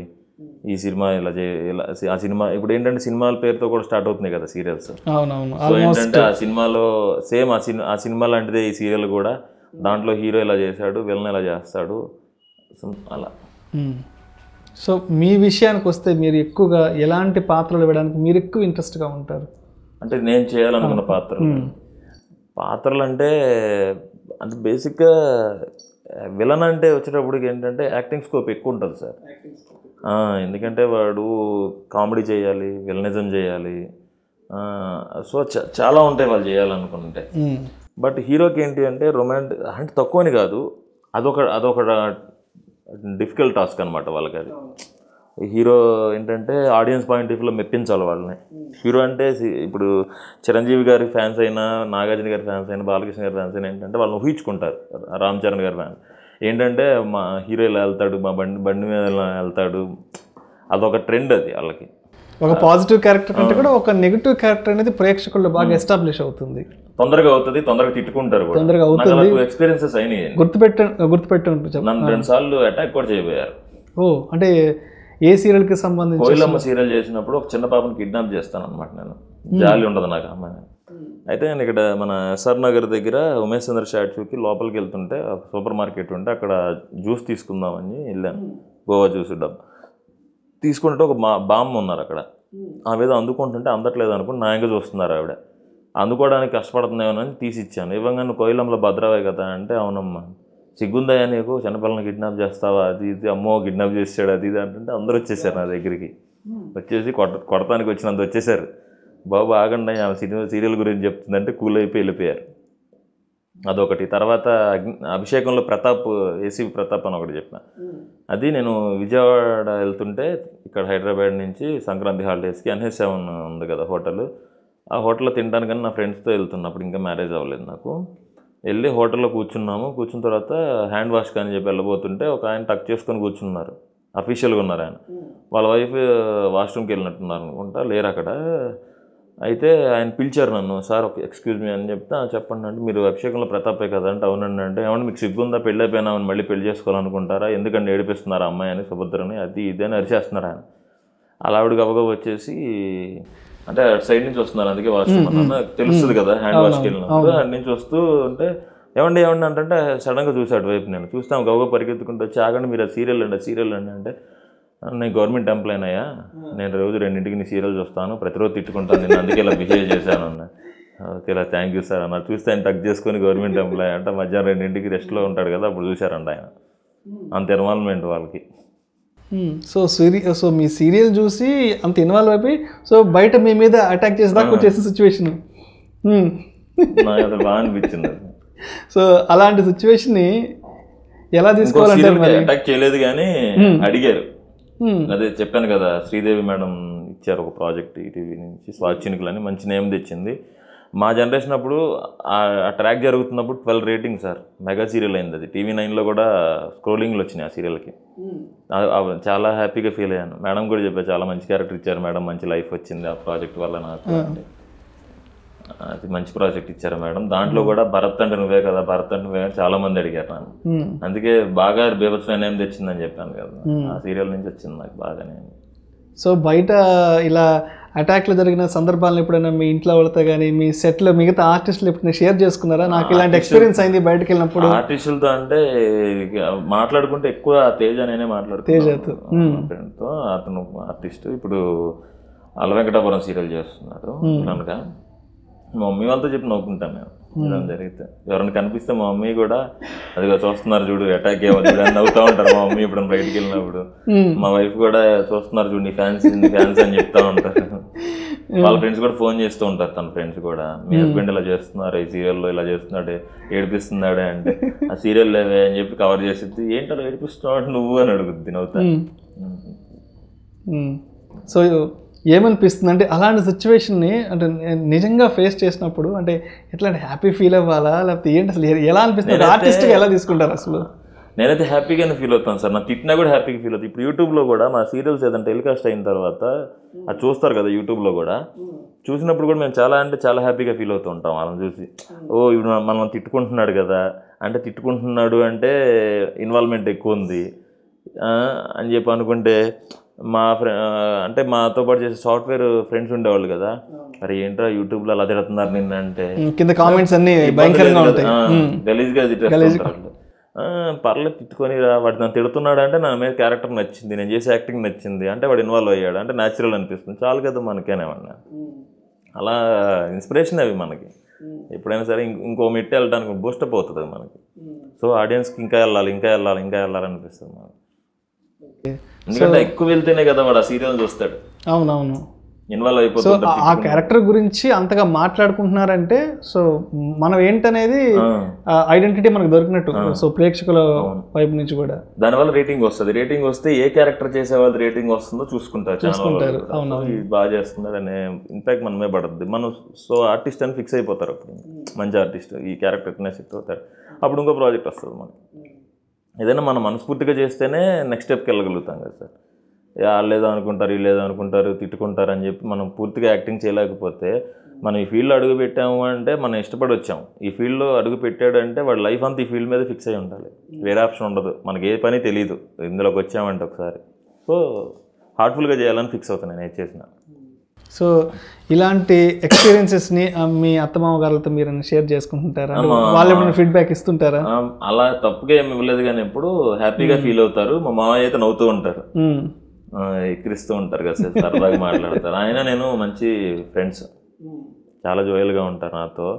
S1: ఈ సినిమా ఇలా చే ఇలా ఆ సినిమా ఇప్పుడు ఏంటంటే సినిమాల పేరుతో కూడా స్టార్ట్ అవుతున్నాయి కదా సీరియల్స్ ఏంటంటే ఆ సినిమాలో సేమ్ ఆ సినిమా ఆ సినిమా లాంటిదే ఈ సీరియల్ కూడా దాంట్లో హీరో ఇలా చేశాడు విలన్ ఇలా చేస్తాడు అలా
S2: సో మీ విషయానికి వస్తే మీరు ఎక్కువగా ఎలాంటి పాత్రలు ఇవ్వడానికి మీరు ఎక్కువ ఇంట్రెస్ట్గా ఉంటారు
S1: అంటే నేను చేయాలనుకున్న పాత్ర పాత్రలు అంటే అంటే బేసిక్గా విలన్ అంటే వచ్చేటప్పటికి ఏంటంటే యాక్టింగ్ స్కోప్ ఎక్కువ ఉంటుంది సార్ ఎందుకంటే వాడు కామెడీ చేయాలి విలనిజం చేయాలి సో చాలా ఉంటాయి వాళ్ళు చేయాలనుకుంటే బట్ హీరోకి ఏంటి అంటే రొమాంటిక్ అంటే తక్కువని కాదు అదొక అదొక డిఫికల్ట్ టాస్క్ అనమాట వాళ్ళకి అది హీరో ఏంటంటే ఆడియన్స్ పాయింట్ ఆఫ్ మెప్పించాలి వాళ్ళని హీరో అంటే ఇప్పుడు చిరంజీవి గారి ఫ్యాన్స్ అయినా నాగార్జున గారి ఫ్యాన్స్ అయినా బాలకృష్ణ గారి ఫ్యాన్స్ అయినా ఏంటంటే వాళ్ళని ఊహించుకుంటారు రామ్ చరణ్ గారి ఫ్యాన్స్ ఏంటంటే మా హీరో ఇలా వెళ్తాడు మా బండి బండి మీద వెళ్తాడు అదొక ట్రెండ్ అది వాళ్ళకి
S2: ఒక పాజిటివ్ క్యారెక్టర్ కంటే కూడా ఒక నెగిటివ్ క్యారెక్టర్ అనేది ప్రేక్షకుల్లో బాగా ఎస్టాబ్లిష్ అవుతుంది
S1: తొందరగా అవుతుంది తొందరగా తిట్టుకుంటారు తొందరగా అవుతుంది ఎక్స్పీరియన్సెస్ అయినాయి
S2: గుర్తుపెట్ట గుర్తుపెట్టు నన్ను రెండు
S1: సార్లు అటాక్ కూడా చేయబోయారు
S2: ఓ అంటే ఏ సీరియల్ కి సంబంధించి కోయిలమ్మ
S1: సీరియల్ చేసినప్పుడు ఒక చిన్న పాపను కిడ్నాప్ చేస్తాను అనమాట నేను జాలి ఉండదు నాకు అమ్మాయి అయితే నేను ఇక్కడ మన ఎస్ఆర్ నగర్ దగ్గర ఉమేష్ చంద్ర స్టాచ్యూకి లోపలికి వెళ్తుంటే సూపర్ మార్కెట్ ఉంటే అక్కడ జ్యూస్ తీసుకుందామని వెళ్ళాను గోవా జ్యూస్ డబ్బా తీసుకుంటే ఒక మా బామ్మ ఉన్నారు అక్కడ ఆ మీద అందుకుంటుంటే అందట్లేదు అనుకుని నాయంగా చూస్తున్నారు ఆవిడ అందుకోవడానికి తీసి తీసిచ్చాను ఇవ్వగానే కోయిలంలో భద్రవే కదా అంటే అవునమ్మా సిగ్గుందయ్యా నీకు చిన్నపిల్లని కిడ్నాప్ చేస్తావా అది ఇది అమ్మో కిడ్నాప్ చేసాడు అది ఇది అంటుంటే అందరూ వచ్చేసారు నా దగ్గరికి వచ్చేసి కొట్ట కొడతానికి వచ్చినంత వచ్చేసారు బాబు ఆగండి ఆమె సినిమా సీరియల్ గురించి చెప్తుందంటే కూల్ అయిపోయి వెళ్ళిపోయారు అదొకటి తర్వాత అభిషేకంలో ప్రతాప్ ఏసీ ప్రతాప్ అని ఒకటి చెప్పిన అది నేను విజయవాడ వెళ్తుంటే ఇక్కడ హైదరాబాద్ నుంచి సంక్రాంతి హాలిడేస్కి ఎన్హెచ్ సెవెన్ ఉంది కదా హోటల్ ఆ హోటల్లో తినడానికని నా ఫ్రెండ్స్తో వెళ్తున్నప్పుడు ఇంకా మ్యారేజ్ అవ్వలేదు నాకు వెళ్ళి హోటల్లో కూర్చున్నాము కూర్చున్న తర్వాత హ్యాండ్ వాష్ కానీ చెప్పి వెళ్ళబోతుంటే ఒక ఆయన టక్ చేసుకొని కూర్చున్నారు అఫీషియల్గా ఉన్నారు ఆయన వాళ్ళ వైఫ్ వాష్రూమ్కి వెళ్ళినట్టున్నారు అనుకుంటా లేరు అక్కడ అయితే ఆయన పిలిచారు నన్ను సార్ ఒక ఎక్స్క్యూజ్ మీ అని చెప్తే చెప్పండి అంటే మీరు అభిషేకంలో ప్రతాపే కదంటే అవునండి అంటే ఏమన్నా మీకు సిగ్గుందా పెళ్ళి అయిపోయినామని మళ్ళీ పెళ్లి చేసుకోవాలనుకుంటారా ఎందుకంటే ఏడిపిస్తున్నారు అమ్మాయి అని సుభద్రని అది ఇదే అరిచేస్తున్నారు ఆయన అలా ఆవిడ గబగబ వచ్చేసి అంటే అటు సైడ్ నుంచి వస్తున్నారు అందుకే వాష్రూమ్ తెలుస్తుంది కదా హ్యాండ్ వాష్కి వెళ్ళినప్పుడు అటు నుంచి వస్తూ ఉంటే ఏమండి ఏమండి అంటే సడన్ గా చూసాడు వైపు నేను చూస్తాం గౌగ పరిగెత్తుకుంటూ వచ్చి ఆగండి మీరు సీరియల్ అండి సీరియల్ అండి అంటే నేను గవర్నమెంట్ ఎంప్లాయన్ అయ్యా నేను రోజు రెండింటికి నీ సీరియల్ చూస్తాను ప్రతిరోజు తిట్టుకుంటాను నేను అందుకే ఇలా బిహేవ్ చేశాను అన్న ఓకే ఇలా థ్యాంక్ యూ సార్ అన్న చూస్తే ఆయన టక్ చేసుకొని గవర్నమెంట్ ఎంప్లాయ్ అంటే మధ్యాహ్నం రెండింటికి రెస్ట్లో ఉంటాడు కదా అప్పుడు చూశారండి ఆయన అంత ఎన్వాల్వ్మెంట్ వాళ్ళకి
S2: Hmm. సో సీరియల్ సో మీ సీరియల్ చూసి అంత ఇన్వాల్వ్ అయిపోయి సో బయట మీ మీద అటాక్ చేసేదాకా వచ్చేసిన సిచ్యువేషన్ hmm.
S1: బాగా అనిపించింది
S2: (laughs) సో అలాంటి సిచ్యువేషన్ని ఎలా తీసుకోవాలంటే
S1: అటాక్ చేయలేదు కానీ hmm. అడిగారు అదే చెప్పాను కదా శ్రీదేవి మేడం ఇచ్చారు ఒక ప్రాజెక్ట్ ఈటీవీ నుంచి స్వాచ్ఛినికులని మంచి నేమ్ తెచ్చింది మా జనరేషన్ అప్పుడు ఆ ట్రాక్ జరుగుతున్నప్పుడు twelve rating sir mega serial అయింది అది టీవీ నైన్లో కూడా స్క్రోలింగ్లు వచ్చినాయి ఆ సీరియల్కి చాలా హ్యాపీగా ఫీల్ అయ్యాను మేడం కూడా చెప్పారు చాలా మంచి క్యారెక్టర్ ఇచ్చారు మేడం మంచి లైఫ్ వచ్చింది ఆ ప్రాజెక్ట్ వల్ల నాకు అది మంచి ప్రాజెక్ట్ ఇచ్చారు మేడం దాంట్లో కూడా భరత్ అంటే నువ్వే కదా భరత్ అంటే నువ్వే చాలా మంది అడిగారు నన్ను అందుకే బాగా బీభత్సం నేమ్ తెచ్చిందని చెప్పాను కదా ఆ సీరియల్ నుంచి వచ్చింది నాకు బాగానే
S2: సో బయట ఇలా అటాక్లు జరిగిన సందర్భాలను ఎప్పుడైనా మీ ఇంట్లో వాళ్ళతో కానీ మీ సెట్లో మిగతా ఆర్టిస్టులు ఎప్పుడైనా షేర్ చేసుకున్నారా నాకు ఇలాంటి ఎక్స్పీరియన్స్ అయింది బయటకు వెళ్ళినప్పుడు
S1: ఆర్టిస్టులతో అంటే మాట్లాడుకుంటే ఎక్కువ తేజ నేనే మాట్లాడుతాను ఫ్రెండ్తో అతను ఆర్టిస్ట్ ఇప్పుడు వెంకటాపురం సీరియల్ చేస్తున్నాడు కనుక మా మమ్మీ వాళ్ళతో చెప్పి నవ్వుకుంటాం మేము hmm. జరిగితే ఎవరైనా కనిపిస్తే మా మమ్మీ కూడా అదిగో చూస్తున్నారు చూడు అటాక్ ఏమని నవ్వుతా ఉంటారు మా మమ్మీ ఇప్పుడు బయటికి వెళ్ళినప్పుడు hmm. మా వైఫ్ కూడా చూస్తున్నారు చూడు నీ ఫ్యాన్స్ ఫ్యాన్స్ అని చెప్తా ఉంటారు hmm. వాళ్ళ ఫ్రెండ్స్ కూడా ఫోన్ చేస్తూ ఉంటారు తన ఫ్రెండ్స్ కూడా మీ హస్బెండ్ ఇలా చేస్తున్నారు ఈ సీరియల్లో ఇలా చేస్తున్నాడే ఏడిపిస్తున్నాడే అంటే ఆ సీరియల్ లేవే అని చెప్పి కవర్ చేసేది ఏంటో ఏడిపిస్తున్నావు నువ్వు అని అడుగుద్ది నవ్వుతా
S2: సో ఏమనిపిస్తుంది అంటే అలాంటి సిచ్యువేషన్ని అంటే నిజంగా ఫేస్ చేసినప్పుడు అంటే ఎట్లా హ్యాపీ ఫీల్ అవ్వాలా లేకపోతే ఏంటి అసలు ఎలా అనిపిస్తుంది ఆర్టిస్ట్గా ఎలా తీసుకుంటారు అసలు
S1: నేనైతే హ్యాపీగానే ఫీల్ అవుతాను సార్ నా తిట్టినా కూడా హ్యాపీగా ఫీల్ అవుతుంది ఇప్పుడు యూట్యూబ్లో కూడా మా సీరియల్స్ ఏదైనా టెలికాస్ట్ అయిన తర్వాత అది చూస్తారు కదా యూట్యూబ్లో కూడా చూసినప్పుడు కూడా మేము చాలా అంటే చాలా హ్యాపీగా ఫీల్ అవుతూ ఉంటాం వాళ్ళని చూసి ఓ ఇప్పుడు మనం తిట్టుకుంటున్నాడు కదా అంటే తిట్టుకుంటున్నాడు అంటే ఇన్వాల్వ్మెంట్ ఎక్కువ ఉంది అని చెప్పి అనుకుంటే మా అంటే మాతో పాటు చేసే సాఫ్ట్వేర్ ఫ్రెండ్స్ ఉండేవాళ్ళు కదా మరి ఏంట్రా యూట్యూబ్ లో అలా తిడుతున్నారు నిన్న అంటే
S2: కింద కామెంట్స్ అన్ని భయంకరంగా ఉంటాయి
S1: గలీజ్ గా పర్లేదు తిట్టుకొని వాడు నన్ను తిడుతున్నాడు అంటే నా మీద క్యారెక్టర్ నచ్చింది నేను చేసే యాక్టింగ్ నచ్చింది అంటే వాడు ఇన్వాల్వ్ అయ్యాడు అంటే న్యాచురల్ అనిపిస్తుంది చాలు కదా మనకేనేమన్నా అలా ఇన్స్పిరేషన్ అవి మనకి ఎప్పుడైనా సరే ఇంకో మెట్టి వెళ్ళడానికి బూస్ట్ అవుతుంది మనకి సో ఆడియన్స్కి ఇంకా వెళ్ళాలి ఇంకా వెళ్ళాలి ఇంకా వెళ్ళాలనిపిస్తుంది మనకి ఎందుకంటే ఎక్కువ వెళ్తేనే కదా వాడు ఆ సీరియల్ చూస్తాడు అవునవును ఇన్వాల్వ్ అయిపోతుంది సో ఆ క్యారెక్టర్
S2: గురించి అంతగా మాట్లాడుకుంటున్నారంటే సో మనం ఏంటనేది ఐడెంటిటీ మనకు దొరికినట్టు సో ప్రేక్షకుల వైపు నుంచి కూడా
S1: దానివల్ల రేటింగ్ వస్తుంది రేటింగ్ వస్తే ఏ క్యారెక్టర్ చేసే వాళ్ళు రేటింగ్ వస్తుందో చూసుకుంటారు చూసుకుంటారు బాగా చేస్తున్నారు అనే ఇంపాక్ట్ మనమే పడుతుంది మనం సో ఆర్టిస్ట్ అని ఫిక్స్ అయిపోతారు అప్పుడు మంచి ఆర్టిస్ట్ ఈ క్యారెక్టర్ అవుతారు అప్పుడు ఇంకో ప్రాజెక్ట్ వస్తుంది మనకి ఏదైనా మనం మనస్ఫూర్తిగా చేస్తేనే నెక్స్ట్ స్టెప్కి వెళ్ళగలుగుతాం కదా సార్ వాళ్ళేదో అనుకుంటారు వీళ్ళేదో అనుకుంటారు తిట్టుకుంటారు అని చెప్పి మనం పూర్తిగా యాక్టింగ్ చేయలేకపోతే మనం ఈ ఫీల్డ్లో అడుగు పెట్టాము అంటే మనం ఇష్టపడి వచ్చాము ఈ ఫీల్డ్లో అడుగు పెట్టాడంటే వాడు లైఫ్ అంతా ఈ ఫీల్డ్ మీద ఫిక్స్ అయి ఉండాలి వేరే ఆప్షన్ ఉండదు మనకి ఏ పని తెలియదు ఇందులోకి వచ్చామంటే ఒకసారి సో హార్ట్ఫుల్గా చేయాలని ఫిక్స్ అవుతాను నేను చేసిన
S2: సో ఇలాంటి ఎక్స్పీరియన్సెస్ని మీ అత్తమామ గారితో మీరు షేర్ చేసుకుంటుంటారా వాళ్ళు ఏమైనా ఫీడ్బ్యాక్ ఇస్తుంటారా
S1: అలా తప్పుగా ఏమి ఇవ్వలేదు కానీ ఎప్పుడు హ్యాపీగా ఫీల్ అవుతారు మా మామయ్య అయితే నవ్వుతూ ఉంటారు ఎక్కిరిస్తూ ఉంటారు కదా సార్ సరదాగా మాట్లాడతారు ఆయన నేను మంచి ఫ్రెండ్స్ చాలా జోయల్గా ఉంటారు నాతో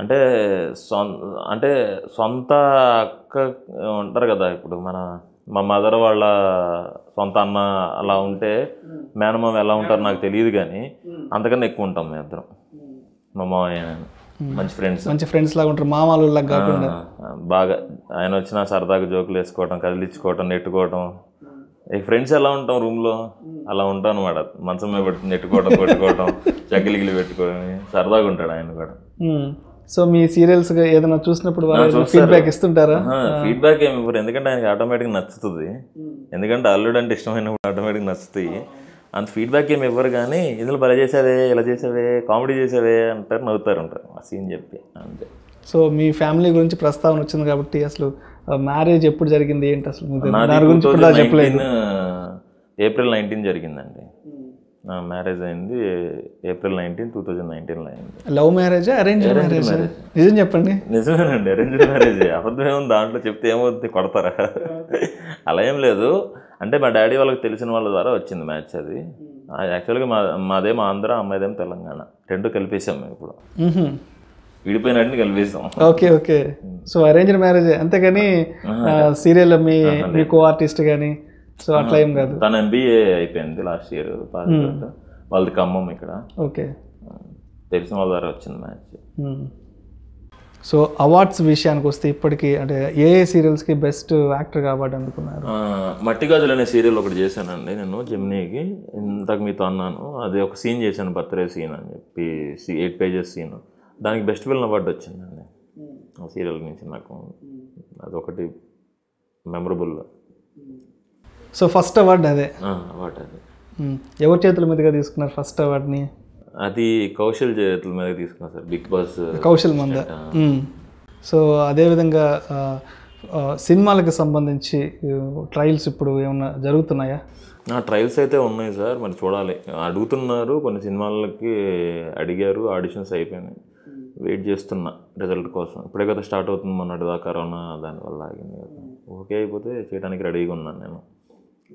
S1: అంటే సొం అంటే సొంత అక్క ఉంటారు కదా ఇప్పుడు మన మా మదర్ వాళ్ళ సొంత అన్న అలా ఉంటే మేనమామ ఎలా ఉంటారు నాకు తెలియదు కానీ అంతకన్నా ఎక్కువ ఉంటాం మేము ఇద్దరం మా మామయ్య మంచి ఫ్రెండ్స్
S2: మంచి ఫ్రెండ్స్ లాగా ఉంటారు మామూలు కాకుండా
S1: బాగా ఆయన వచ్చిన సరదాగా జోకులు వేసుకోవటం కదిలించుకోవటం నెట్టుకోవటం ఈ ఫ్రెండ్స్ ఎలా ఉంటాం రూమ్లో అలా ఉంటాం అనమాట మంచం మీద నెట్టుకోవటం పెట్టుకోవటం చగ్గిలిగిలి (laughs) పెట్టుకోవడం సరదాగా ఉంటాడు ఆయన కూడా
S2: సో మీ సీరియల్స్ ఏదైనా చూసినప్పుడు ఫీడ్బ్యాక్ ఇస్తుంటారా
S1: ఫీడ్బ్యాక్ ఏమి ఇప్పుడు ఎందుకంటే ఆయనకి ఆటోమేటిక్ నచ్చుతుంది ఎందుకంటే అల్లుడు అంటే ఇష్టమైనప్పుడు ఆటోమేటిక్ నచ్చుతాయి అంత ఫీడ్బ్యాక్ ఏమి ఇవ్వరు కానీ ఇందులో భలే చేసేదే ఇలా చేసేదే కామెడీ చేసేదే అంటారు నవ్వుతారు ఉంటారు ఆ సీన్ చెప్పి అంతే
S2: సో మీ ఫ్యామిలీ గురించి ప్రస్తావన వచ్చింది కాబట్టి అసలు మ్యారేజ్ ఎప్పుడు జరిగింది ఏంటి అసలు
S1: ఏప్రిల్ నైన్టీన్ జరిగిందండి మ్యారేజ్ అయింది ఏప్రిల్ నైన్టీన్ టూ థౌజండ్ నైన్టీన్లో అయింది
S2: లవ్ మ్యారేజ్ అరేంజ్ మ్యారేజ్ నిజం చెప్పండి నిజమేనండి అరేంజ్ మ్యారేజ్
S1: అబద్ధం ఏమో దాంట్లో చెప్తే ఏమవుతుంది కొడతారా అలా ఏం లేదు అంటే మా డాడీ వాళ్ళకి తెలిసిన వాళ్ళ ద్వారా వచ్చింది మ్యాచ్ అది యాక్చువల్గా మా మాదేమో ఆంధ్ర అమ్మాయిదేమో తెలంగాణ రెండు కలిపేసాం మేము ఇప్పుడు విడిపోయినట్టు కలిపేసాం okay
S2: okay so arranged marriage అంతేగాని సీరియల్ మీ మీ కో ఆర్టిస్ట్ కానీ సో అట్లా ఏం కాదు
S1: తన ఎంబీఏ అయిపోయింది లాస్ట్ ఇయర్ hmm. వాళ్ళది ఖమ్మం ఇక్కడ ఓకే తెలిసిన వాళ్ళ ద్వారా వచ్చింది మ్యాచ్
S2: hmm. సో అవార్డ్స్ విషయానికి వస్తే ఇప్పటికీ అంటే ఏ ఏ సీరియల్స్కి బెస్ట్ యాక్టర్ అవార్డు అనుకున్నారు
S1: మట్టి గాజులు అనే సీరియల్ ఒకటి చేశానండి నేను జిమ్నీకి ఇంతకు మీతో అన్నాను అది ఒక సీన్ చేశాను బర్త్డే సీన్ అని చెప్పి ఎయిట్ పేజెస్ సీన్ దానికి బెస్ట్ విల్ అవార్డు వచ్చిందండి hmm. ఆ సీరియల్ నుంచి నాకు అదొకటి మెమరబుల్
S2: సో ఫస్ట్ అవార్డు అదే అవార్డు అదే ఎవరి చేతుల మీదుగా తీసుకున్నారు ఫస్ట్ అవార్డుని
S1: అది కౌశల్ చేతుల మీద తీసుకున్నా సార్ బిగ్ బాస్ కౌశల్ మంద
S2: సో అదేవిధంగా సినిమాలకు సంబంధించి ట్రయల్స్ ఇప్పుడు ఏమన్నా జరుగుతున్నాయా
S1: నా ట్రయల్స్ అయితే ఉన్నాయి సార్ మరి చూడాలి అడుగుతున్నారు కొన్ని సినిమాలకి అడిగారు ఆడిషన్స్ అయిపోయినాయి వెయిట్ చేస్తున్నా రిజల్ట్ కోసం ఇప్పుడే కదా స్టార్ట్ అవుతుంది మొన్నటిదా కరోనా దానివల్ల ఆగింది కదా ఓకే అయిపోతే చేయడానికి రెడీగా ఉన్నాను నేను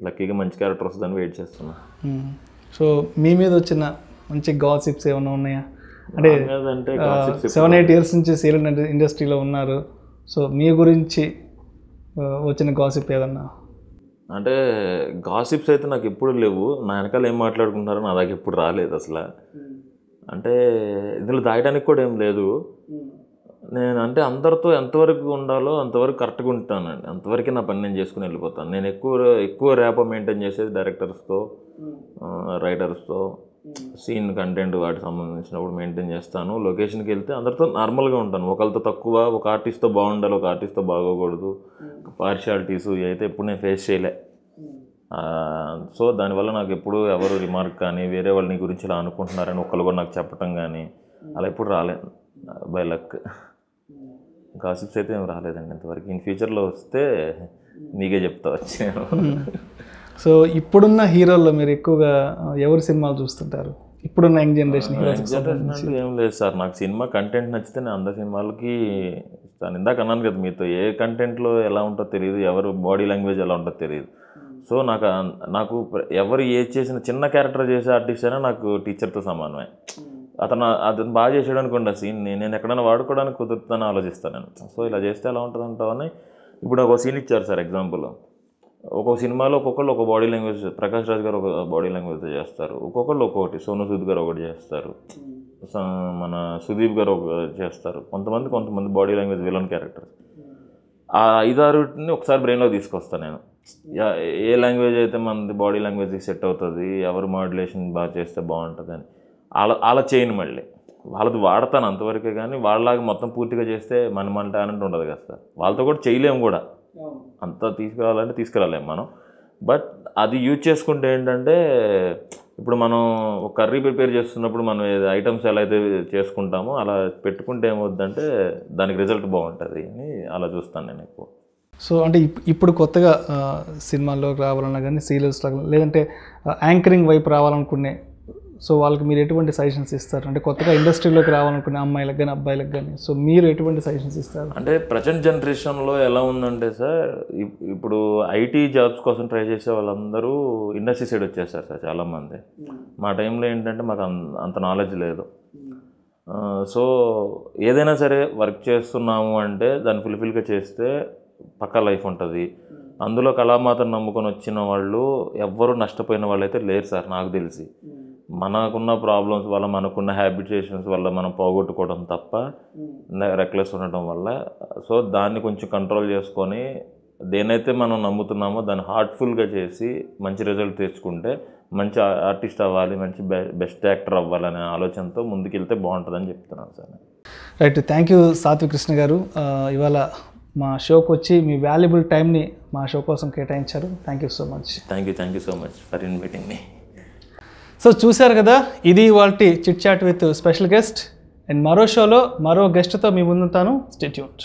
S1: లక్కీగా మంచి క్యారెక్టర్ వస్తుందని వెయిట్ చేస్తున్నా
S2: సో మీ మీద వచ్చిన మంచి గాసిప్స్ ఏమైనా ఉన్నాయా అంటే సెవెన్ ఎయిట్ ఇయర్స్ నుంచి సీరియల్ ఇండస్ట్రీలో ఉన్నారు సో మీ గురించి వచ్చిన గాసిప్ ఏదన్నా
S1: అంటే గాసిప్స్ అయితే నాకు ఎప్పుడు లేవు నా వెనకాల ఏం మాట్లాడుకుంటారో నా దాకా ఎప్పుడు రాలేదు అసలు అంటే ఇందులో దాయడానికి కూడా ఏం లేదు నేను అంటే అందరితో ఎంతవరకు ఉండాలో అంతవరకు కరెక్ట్గా ఉంటానండి అంతవరకు నా పని నేను చేసుకుని వెళ్ళిపోతాను నేను ఎక్కువ ఎక్కువ ర్యాపో మెయింటైన్ చేసేది డైరెక్టర్స్తో రైటర్స్తో సీన్ కంటెంట్ వాటికి సంబంధించినప్పుడు మెయింటైన్ చేస్తాను లొకేషన్కి వెళ్తే అందరితో నార్మల్గా ఉంటాను ఒకరితో తక్కువ ఒక ఆర్టిస్ట్తో బాగుండాలి ఒక ఆర్టిస్ట్తో బాగోకూడదు పార్షాలిటీస్ అయితే ఎప్పుడు నేను ఫేస్ చేయలే సో దానివల్ల నాకు ఎప్పుడు ఎవరు రిమార్క్ కానీ వేరే వాళ్ళని గురించి ఇలా అనుకుంటున్నారని ఒకళ్ళు కూడా నాకు చెప్పటం కానీ అలా ఎప్పుడు రాలేదు బై లక్ గాసిప్స్ అయితే ఏం రాలేదండి ఇంతవరకు ఇన్ ఫ్యూచర్లో వస్తే నీకే చెప్తా వచ్చాను
S2: సో ఇప్పుడున్న హీరోల్లో మీరు ఎక్కువగా ఎవరు సినిమాలు చూస్తుంటారు ఇప్పుడున్న యంగ్ జనరేషన్ జనరేషన్
S1: ఏం లేదు సార్ నాకు సినిమా కంటెంట్ నచ్చితే నేను అందరి సినిమాలకి ఇస్తాను ఇందాక అన్నాను కదా మీతో ఏ కంటెంట్లో ఎలా ఉంటుందో తెలియదు ఎవరు బాడీ లాంగ్వేజ్ ఎలా ఉంటుందో తెలియదు సో నాకు నాకు ఎవరు ఏ చేసిన చిన్న క్యారెక్టర్ చేసే ఆర్టిస్ట్ అయినా నాకు టీచర్తో సమానమే అతను అతను బాగా చేసాడు అనుకోండి ఆ సీన్ని నేను ఎక్కడైనా వాడుకోవడానికి కుదురుతుందని ఆలోచిస్తాను నేను సో ఇలా చేస్తే ఎలా ఉంటుంది అంటామని ఇప్పుడు ఒక సీన్ ఇచ్చారు సార్ ఎగ్జాంపుల్ ఒక్కొక్క సినిమాలో ఒక్కొక్కళ్ళు ఒక బాడీ లాంగ్వేజ్ ప్రకాష్ రాజ్ గారు ఒక బాడీ లాంగ్వేజ్ చేస్తారు ఒక్కొక్కళ్ళు ఒక్కొక్కటి సోను సూద్ గారు ఒకటి చేస్తారు మన సుదీప్ గారు ఒక చేస్తారు కొంతమంది కొంతమంది బాడీ లాంగ్వేజ్ విలన్ క్యారెక్టర్స్ ఆ ఐదారుని ఒకసారి బ్రెయిన్లో తీసుకొస్తాను నేను ఏ లాంగ్వేజ్ అయితే మనది బాడీ లాంగ్వేజ్కి సెట్ అవుతుంది ఎవరు మాడ్యులేషన్ బాగా చేస్తే బాగుంటుంది అని వాళ్ళ వాళ్ళ చేయను మళ్ళీ వాళ్ళది వాడతాను అంతవరకే కానీ వాళ్ళలాగా మొత్తం పూర్తిగా చేస్తే మంట అనంటే ఉండదు కదా సార్ వాళ్ళతో కూడా చేయలేము కూడా అంతా తీసుకురావాలంటే తీసుకురాలేము మనం బట్ అది యూజ్ చేసుకుంటే ఏంటంటే ఇప్పుడు మనం ఒక కర్రీ ప్రిపేర్ చేస్తున్నప్పుడు మనం ఐటమ్స్ ఎలా అయితే చేసుకుంటామో అలా పెట్టుకుంటే ఏమవుద్దంటే దానికి రిజల్ట్ బాగుంటుంది అని అలా చూస్తాను నేను ఎక్కువ
S2: సో అంటే ఇప్పుడు కొత్తగా సినిమాల్లోకి రావాలన్నా కానీ సీరియల్స్ లేదంటే యాంకరింగ్ వైపు రావాలనుకునే సో వాళ్ళకి మీరు ఎటువంటి సజెషన్స్ ఇస్తారు అంటే కొత్తగా ఇండస్ట్రీలోకి రావాలనుకునే అమ్మాయిలకు కానీ అబ్బాయిలకు కానీ సో మీరు ఎటువంటి సజెషన్స్ ఇస్తారు
S1: అంటే ప్రజెంట్ జనరేషన్లో ఎలా ఉందంటే సార్ ఇప్పుడు ఐటీ జాబ్స్ కోసం ట్రై చేసే వాళ్ళందరూ ఇండస్ట్రీ సైడ్ వచ్చేస్తారు సార్ చాలామంది hmm. మా టైంలో ఏంటంటే మాకు అంత నాలెడ్జ్ లేదు hmm. సో ఏదైనా సరే వర్క్ చేస్తున్నాము అంటే దాన్ని ఫుల్ఫిల్గా చేస్తే పక్క లైఫ్ ఉంటుంది hmm. అందులో కళామాతను నమ్ముకొని వచ్చిన వాళ్ళు ఎవ్వరూ నష్టపోయిన వాళ్ళు అయితే లేరు సార్ నాకు తెలిసి మనకున్న ప్రాబ్లమ్స్ వల్ల మనకున్న హ్యాబిటేషన్స్ వల్ల మనం పోగొట్టుకోవడం తప్ప రెక్లెస్ hmm. ఉండటం వల్ల సో దాన్ని కొంచెం కంట్రోల్ చేసుకొని దేనైతే మనం నమ్ముతున్నామో దాన్ని హార్ట్ఫుల్గా చేసి మంచి రిజల్ట్ తెచ్చుకుంటే మంచి ఆర్టిస్ట్ అవ్వాలి మంచి బెస్ట్ యాక్టర్ అవ్వాలనే ఆలోచనతో ముందుకెళ్తే బాగుంటుందని చెప్తున్నాను sir
S2: right thank you Satvi Krishna garu ఇవాళ మా షోకి వచ్చి మీ వాల్యుబుల్ టైంని మా షో కోసం కేటాయించారు thank you so much thank you thank you so much for inviting మీ సో చూశారు కదా ఇది వాళ్ళ chit chat with special guest and మరో షోలో మరో గెస్ట్తో మీ ముందుంటాను స్టేట్యూట్